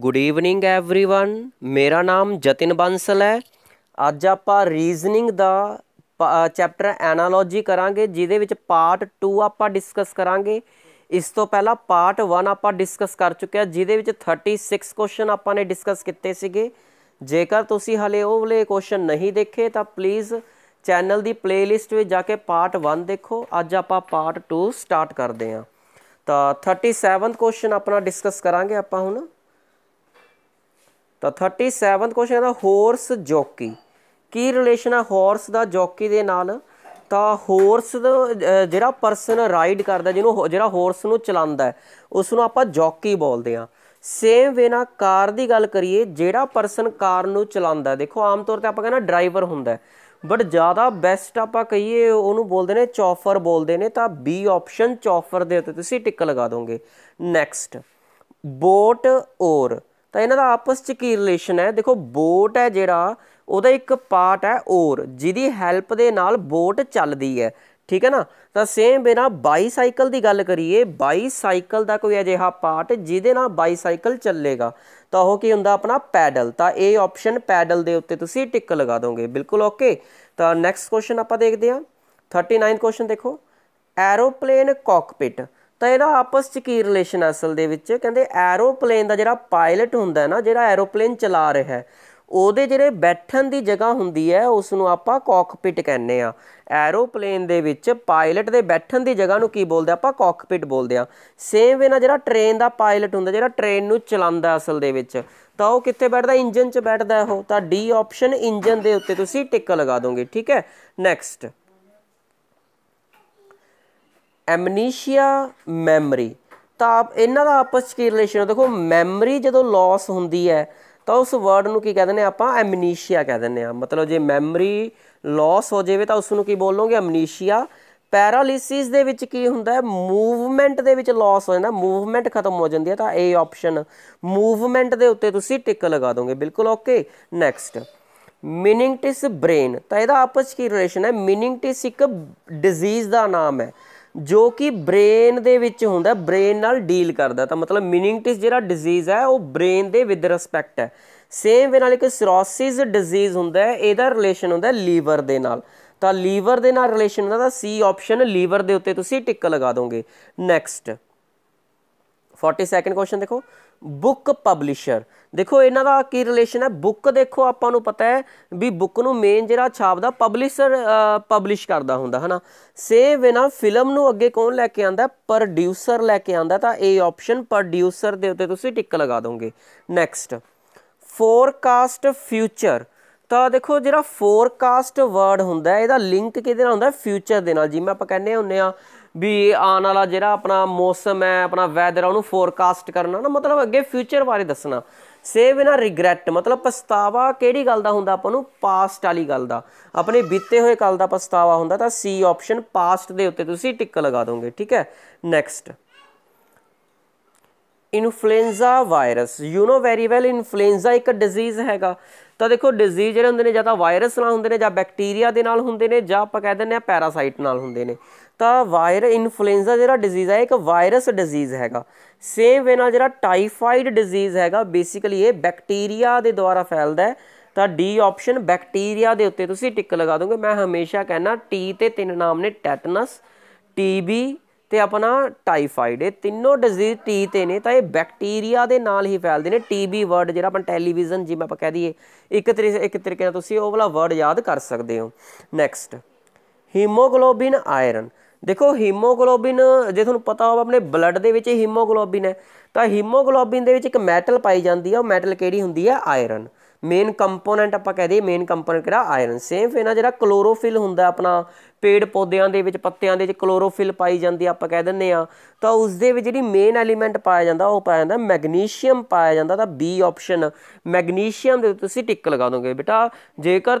good evening everyone ਮੇਰਾ ਨਾਮ ਜਤਿਨ ਬੰਸਲ ਹੈ ਅੱਜ ਆਪਾਂ ਰੀਜ਼ਨਿੰਗ ਦਾ ਚੈਪਟਰ ਐਨਾਲੋਜੀ ਕਰਾਂਗੇ ਜਿਹਦੇ ਵਿੱਚ ਪਾਰਟ 2 ਆਪਾਂ ਡਿਸਕਸ ਕਰਾਂਗੇ ਇਸ ਤੋਂ ਪਹਿਲਾਂ ਪਾਰਟ 1 ਆਪਾਂ ਡਿਸਕਸ ਕਰ ਚੁੱਕੇ ਹਾਂ ਜਿਹਦੇ ਵਿੱਚ 36 ਕੁਐਸਚਨ ਆਪਾਂ ਨੇ ਡਿਸਕਸ ਕੀਤੇ ਸੀਗੇ ਜੇਕਰ ਤੁਸੀਂ ਹਲੇ ਉਹ ਵਾਲੇ ਕੁਐਸਚਨ ਨਹੀਂ ਦੇਖੇ ਤਾਂ ਪਲੀਜ਼ ਚੈਨਲ ਦੀ ਪਲੇਲਿਸਟ ਵਿੱਚ ਜਾ ਕੇ ਪਾਰਟ 1 ਦੇਖੋ ਅੱਜ ਆਪਾਂ ਪਾਰਟ 2 ਸਟਾਰਟ ਕਰਦੇ ਹਾਂ ਤਾਂ 37th ਕੁਐਸਚਨ ਆਪਣਾ ਡਿਸਕਸ ਕਰਾਂਗੇ ਆਪਾਂ ਹੁਣ ਤਾਂ 37ਵਾਂ ਕੁਐਸਚਨ ਹੈ ਹਾਰਸ ਜੋਕੀ ਕੀ ਰਿਲੇਸ਼ਨ ਹੈ ਹਾਰਸ ਦਾ ਜੋਕੀ ਦੇ ਨਾਲ ਤਾਂ ਹਾਰਸ ਜਿਹੜਾ ਪਰਸਨ ਰਾਈਡ ਕਰਦਾ ਜਿਹਨੂੰ ਜਿਹੜਾ ਹਾਰਸ ਨੂੰ ਚਲਾਉਂਦਾ ਉਸ ਨੂੰ ਆਪਾਂ ਜੋਕੀ ਬੋਲਦੇ ਆ ਸੇਮ ਵੇ ਨਾਲ ਕਾਰ ਦੀ ਗੱਲ ਕਰੀਏ ਜਿਹੜਾ ਪਰਸਨ ਕਾਰ ਨੂੰ ਚਲਾਉਂਦਾ ਦੇਖੋ ਆਮ ਤੌਰ ਤੇ ਆਪਾਂ ਕਹਿੰਦਾ ਡਰਾਈਵਰ ਹੁੰਦਾ ਬਟ ਜ਼ਿਆਦਾ ਬੈਸਟ ਆਪਾਂ ਕਹੀਏ ਉਹਨੂੰ ਬੋਲਦੇ ਨੇ ਚੌਫਰ ਬੋਲਦੇ ਨੇ ਤਾਂ ਬੀ ਆਪਸ਼ਨ ਚੌਫਰ ਦੇ ਉੱਤੇ ਤੁਸੀਂ ਟਿਕ ਲਗਾ ਦੋਗੇ ਨੈਕਸਟ ਬੋਟ ਔਰ ਤਾਂ ਇਹਨਾਂ ਦਾ ਆਪਸ ਚ ਕੀ ਰਿਲੇਸ਼ਨ ਹੈ ਦੇਖੋ ਬੋਟ ਹੈ ਜਿਹੜਾ ਉਹਦਾ ਇੱਕ ਪਾਰਟ ਹੈ ਔਰ ਜਿਹਦੀ ਹੈਲਪ ਦੇ ਨਾਲ ਬੋਟ ਚੱਲਦੀ ਹੈ ਠੀਕ ਹੈ ਨਾ ਤਾਂ ਸੇਮ ਬਿਨਾ ਬਾਈਸਾਈਕਲ ਦੀ ਗੱਲ ਕਰੀਏ ਬਾਈਸਾਈਕਲ ਦਾ ਕੋਈ ਅਜਿਹਾ ਪਾਰਟ ਜਿਹਦੇ ਨਾਲ ਬਾਈਸਾਈਕਲ ਚੱਲੇਗਾ ਤਾਂ ਉਹ ਕੀ ਹੁੰਦਾ ਆਪਣਾ ਪੈਡਲ ਤਾਂ ਇਹ ਆਪਸ਼ਨ ਪੈਡਲ ਦੇ ਉੱਤੇ ਤੁਸੀਂ ਟਿਕ ਲਗਾ ਦੋਗੇ ਬਿਲਕੁਲ ਓਕੇ ਤਾਂ ਨੈਕਸਟ ਕੁਐਸਚਨ ਆਪਾਂ ਦੇਖਦੇ ਹਾਂ 39 ਕੁਐਸਚਨ ਦੇਖੋ ਐਰੋਪਲੇਨ ਕਾਕਪਿਟ ਤਾਂ ਇਹਦਾ ਆਪਸ ਚ ਕੀ ਰਿਲੇਸ਼ਨ ਅਸਲ ਦੇ ਵਿੱਚ ਕਹਿੰਦੇ ਐਰੋਪਲੇਨ ਦਾ ਜਿਹੜਾ ਪਾਇਲਟ ਹੁੰਦਾ ਹੈ ਨਾ ਜਿਹੜਾ ਐਰੋਪਲੇਨ ਚਲਾ ਰਿਹਾ ਹੈ ਉਹਦੇ ਜਿਹੜੇ ਬੈਠਣ ਦੀ ਜਗ੍ਹਾ ਹੁੰਦੀ ਹੈ ਉਸ ਨੂੰ ਆਪਾਂ ਕਾਕਪਿਟ ਕਹਿੰਦੇ ਆ ਐਰੋਪਲੇਨ ਦੇ ਵਿੱਚ ਪਾਇਲਟ ਦੇ ਬੈਠਣ ਦੀ ਜਗ੍ਹਾ ਨੂੰ ਕੀ ਬੋਲਦੇ ਆਪਾਂ ਕਾਕਪਿਟ ਬੋਲਦੇ ਆ ਸੇਮ ਵੇ ਨਾਲ ਜਿਹੜਾ ਟ੍ਰੇਨ ਦਾ ਪਾਇਲਟ ਹੁੰਦਾ ਜਿਹੜਾ ਟ੍ਰੇਨ ਨੂੰ ਚਲਾਉਂਦਾ ਅਸਲ ਦੇ ਵਿੱਚ ਤਾਂ ਉਹ ਕਿੱਥੇ ਬੈਠਦਾ ਇੰਜਨ 'ਚ ਬੈਠਦਾ ਉਹ ਤਾਂ ਡੀ ਆਪਸ਼ਨ ਇੰਜਨ ਦੇ ਉੱਤੇ ਤੁਸੀਂ ਟਿੱਕ ਲਗਾ ਦੋਗੇ ਠੀਕ ਹੈ ਨੈਕਸਟ ਐਮਨੀਸ਼ੀਆ ਮੈਮਰੀ ਤਾਂ ਇਹਨਾਂ ਦਾ ਆਪਸ ਵਿੱਚ ਕੀ ਰਿਲੇਸ਼ਨ ਹੈ ਦੇਖੋ ਮੈਮਰੀ ਜਦੋਂ ਲਾਸ ਹੁੰਦੀ ਹੈ ਤਾਂ ਉਸ ਵਰਡ ਨੂੰ ਕੀ ਦਿੰਦੇ ਆ ਆਪਾਂ ਐਮਨੀਸ਼ੀਆ ਕਹਿ ਦਿੰਦੇ ਆ ਮਤਲਬ ਜੇ ਮੈਮਰੀ ਲਾਸ ਹੋ ਜਾਵੇ ਤਾਂ ਉਸ ਨੂੰ ਕੀ ਬੋਲੋਗੇ ਐਮਨੀਸ਼ੀਆ ਪੈਰਾਲਿਸਿਸ ਦੇ ਵਿੱਚ ਕੀ ਹੁੰਦਾ ਹੈ ਮੂਵਮੈਂਟ ਦੇ ਵਿੱਚ ਲਾਸ ਹੋ ਜਾਂਦਾ ਮੂਵਮੈਂਟ ਖਤਮ ਹੋ ਜਾਂਦੀ ਹੈ ਤਾਂ ਇਹ ਆਪਸ਼ਨ ਮੂਵਮੈਂਟ ਦੇ ਉੱਤੇ ਤੁਸੀਂ ਟਿਕ ਲਗਾ ਦੋਗੇ ਬਿਲਕੁਲ ਓਕੇ ਨੈਕਸਟ ਮਿਨਿੰਗਟਿਸ ਬ੍ਰੇਨ ਤਾਂ ਇਹਦਾ ਆਪਸ ਵਿੱਚ ਕੀ ਰਿਲੇਸ਼ਨ ਹੈ ਮਿਨਿੰਗਟਿਸ ਇੱਕ ਡਿਜ਼ੀਜ਼ ਦਾ ਨਾਮ ਹੈ ਜੋ ਕਿ ਬ੍ਰੇਨ ਦੇ ਵਿੱਚ ਹੁੰਦਾ ਬ੍ਰੇਨ ਨਾਲ ਡੀਲ ਕਰਦਾ ਤਾਂ ਮਤਲਬ ਮਿਨਿੰਗਟਿਸ ਜਿਹੜਾ ਡਿਜ਼ੀਜ਼ ਹੈ ਉਹ ਬ੍ਰੇਨ ਦੇ ਵਿਦ ਰਿਸਪੈਕਟ ਹੈ ਸੇਮ ਵੇ ਨਾਲ ਇੱਕ ਸਿਰੋਸਿਸ ਡਿਜ਼ੀਜ਼ ਹੁੰਦਾ ਹੈ ਇਹਦਾ ਰਿਲੇਸ਼ਨ ਹੁੰਦਾ ਲੀਵਰ ਦੇ ਨਾਲ ਤਾਂ ਲੀਵਰ ਦੇ ਨਾਲ ਰਿਲੇਸ਼ਨ ਹੁੰਦਾ ਤਾਂ ਸੀ ਆਪਸ਼ਨ ਲੀਵਰ ਦੇ ਉੱਤੇ ਤੁਸੀਂ ਟਿਕ ਲਗਾ ਦੋਗੇ ਨੈਕਸਟ 42 ਸੈਕਿੰਡ ਕੁਐਸਚਨ ਦੇਖੋ ਬੁੱਕ ਪਬਲਿਸ਼ਰ ਦੇਖੋ ਇਹਨਾਂ ਦਾ ਕੀ ਰਿਲੇਸ਼ਨ ਹੈ ਬੁੱਕ ਦੇਖੋ ਆਪਾਂ ਨੂੰ ਪਤਾ ਹੈ ਵੀ ਬੁੱਕ ਨੂੰ ਮੇਨ ਜਿਹੜਾ ਛਾਪਦਾ ਪਬਲਿਸ਼ਰ ਪਬਲਿਸ਼ ਕਰਦਾ ਹੁੰਦਾ ਹਨਾ ਸੇਵ ਇਨ ਫਿਲਮ ਨੂੰ ਅੱਗੇ ਕੌਣ ਲੈ ਕੇ ਆਂਦਾ ਪ੍ਰੋਡਿਊਸਰ ਲੈ ਕੇ ਆਂਦਾ ਤਾਂ ਇਹ ਆਪਸ਼ਨ ਪ੍ਰੋਡਿਊਸਰ ਦੇ ਉੱਤੇ ਤੁਸੀਂ ਟਿਕ ਲਗਾ ਦੋਗੇ ਨੈਕਸਟ ਫੋਰਕਾਸਟ ਫਿਊਚਰ ਤਾਂ ਦੇਖੋ ਜਿਹੜਾ ਫੋਰਕਾਸਟ ਵਰਡ ਹੁੰਦਾ ਇਹਦਾ ਲਿੰਕ ਕਿਹਦੇ ਨਾਲ ਹੁੰਦਾ ਫਿਊਚਰ ਦੇ ਨਾਲ ਜਿਵੇਂ ਆਪਾਂ ਕਹਿੰਦੇ ਹੁੰਨੇ ਆ ਵੀ ਆਉਣ ਵਾਲਾ ਜਿਹੜਾ ਆਪਣਾ ਮੌਸਮ ਹੈ ਆਪਣਾ ਵੈਦਰ ਉਹਨੂੰ ਫੋਰਕਾਸਟ ਕਰਨਾ ਨਾ ਮਤਲਬ ਅੱਗੇ ਫਿਊਚਰ ਬਾਰੇ ਦੱਸਣਾ ਸੇ ਬਿਨਾ ਰਿਗਰੈਟ ਮਤਲਬ ਪਛਤਾਵਾ ਕਿਹੜੀ ਗੱਲ ਦਾ ਹੁੰਦਾ ਆਪਾਂ ਨੂੰ ਪਾਸਟ ਵਾਲੀ ਗੱਲ ਦਾ ਆਪਣੇ ਬੀਤੇ ਹੋਏ ਕੱਲ ਦਾ ਪਛਤਾਵਾ ਹੁੰਦਾ ਤਾਂ ਸੀ ਆਪਸ਼ਨ ਪਾਸਟ ਦੇ ਉੱਤੇ ਤੁਸੀਂ ਟਿਕ ਲਗਾ ਦੋਗੇ ਠੀਕ ਹੈ next influenza virus you know very well influenza ਇੱਕ ਡਿਜ਼ੀਜ਼ ਹੈਗਾ ਤਾਂ ਦੇਖੋ ਡਿਜ਼ੀਜ਼ ਜਿਹੜੇ ਹੁੰਦੇ ਨੇ ਜਾਂ ਤਾਂ ਵਾਇਰਸ ਨਾਲ ਹੁੰਦੇ ਨੇ ਜਾਂ ਬੈਕਟੀਰੀਆ ਦੇ ਨਾਲ ਹੁੰਦੇ ਨੇ ਜਾਂ ਆਪਾਂ ਕਹਿ ਦਿੰਦੇ ਆ ਪੈਰਾਸਾਈਟ ਨਾਲ ਹੁੰਦੇ ਨੇ ਤਾਂ ਵਾਇਰ ਇਨਫਲੂਐਂਜ਼ਾ ਜਿਹੜਾ ਡਿਜ਼ੀਜ਼ ਹੈ ਇੱਕ ਵਾਇਰਸ ਡਿਜ਼ੀਜ਼ ਹੈਗਾ ਸੇਮ ਵੇ ਨਾਲ ਜਿਹੜਾ ਟਾਈਫਾਇਡ ਡਿਜ਼ੀਜ਼ ਹੈਗਾ ਬੇਸਿਕਲੀ ਇਹ ਬੈਕਟੀਰੀਆ ਦੇ ਦੁਆਰਾ ਫੈਲਦਾ ਹੈ ਤਾਂ ਡੀ ਆਪਸ਼ਨ ਬੈਕਟੀਰੀਆ ਦੇ ਉੱਤੇ ਤੁਸੀਂ ਟਿਕ ਲਗਾ ਦੋਗੇ ਮੈਂ ਹਮੇਸ਼ਾ ਕਹਿੰਦਾ ਟੀ ਤੇ ਤਿੰਨ ਨਾਮ ਨੇ ਟੈਟਨਸ ਟੀਬੀ ਤੇ ਆਪਣਾ ਟਾਈਫਾਇਡ ਇਹ ਤਿੰਨੋਂ ਡਿਜ਼ੀਜ਼ ਟੀ ਤੇ ਨੇ ਤਾਂ ਇਹ ਬੈਕਟੀਰੀਆ ਦੇ ਨਾਲ ਹੀ ਫੈਲਦੇ ਨੇ ਟੀਬੀ ਵਰਡ ਜਿਹੜਾ ਆਪਾਂ ਟੈਲੀਵਿਜ਼ਨ ਜਿਵੇਂ ਆਪਾਂ ਕਹਿ ਦਈਏ ਇੱਕ ਤਰੀਕੇ ਇੱਕ ਤਰੀਕੇ ਨਾਲ ਤੁਸੀਂ ਉਹ ਵਾਲਾ ਵਰਡ ਯਾਦ ਕਰ ਸਕਦੇ ਹੋ ਨੈਕਸਟ ਹੀਮੋਗਲੋਬਿਨ ਆਇਰਨ ਦੇਖੋ ਹੀਮੋਗਲੋਬਿਨ ਜੇ ਤੁਹਾਨੂੰ ਪਤਾ ਹੋਵੇ ਆਪਣੇ ਬਲੱਡ ਦੇ ਵਿੱਚ ਹੀਮੋਗਲੋਬਿਨ ਹੈ ਤਾਂ ਹੀਮੋਗਲੋਬਿਨ ਦੇ ਵਿੱਚ ਇੱਕ ਮੈਟਲ ਪਾਈ ਜਾਂਦੀ ਹੈ ਉਹ ਮੈਟਲ ਕਿਹੜੀ ਹੁੰਦੀ ਹੈ ਆਇਰਨ ਮੇਨ ਕੰਪੋਨੈਂਟ ਆਪਾਂ ਕਹਿ ਦਈਏ ਮੇਨ ਕੰਪੋਨੈਂਟ ਕਿਹੜਾ ਆਇਰਨ ਸੇਮ ਫੇਨਾ ਜਿਹੜਾ ਕਲੋਰੋਫਿਲ ਹੁੰਦਾ ਆਪਣਾ ਪੇੜ ਪੌਦਿਆਂ ਦੇ ਵਿੱਚ ਪੱਤਿਆਂ ਦੇ ਵਿੱਚ ਕਲੋਰੋਫਿਲ ਪਾਈ ਜਾਂਦੀ ਆਪਾਂ ਕਹਿ ਦਿੰਨੇ ਆ ਤਾਂ ਉਸ ਦੇ ਵਿੱਚ ਜਿਹੜੀ ਮੇਨ ਐਲੀਮੈਂਟ ਪਾਇਆ ਜਾਂਦਾ ਉਹ ਪਾਇਆ ਜਾਂਦਾ ਮੈਗਨੀਸ਼ੀਅਮ ਪਾਇਆ ਜਾਂਦਾ ਤਾਂ ਬੀ ਆਪਸ਼ਨ ਮੈਗਨੀਸ਼ੀਅਮ ਦੇ ਤੁਸੀਂ ਟਿਕ ਲਗਾ ਦੋਗੇ ਬੇਟਾ ਜੇਕਰ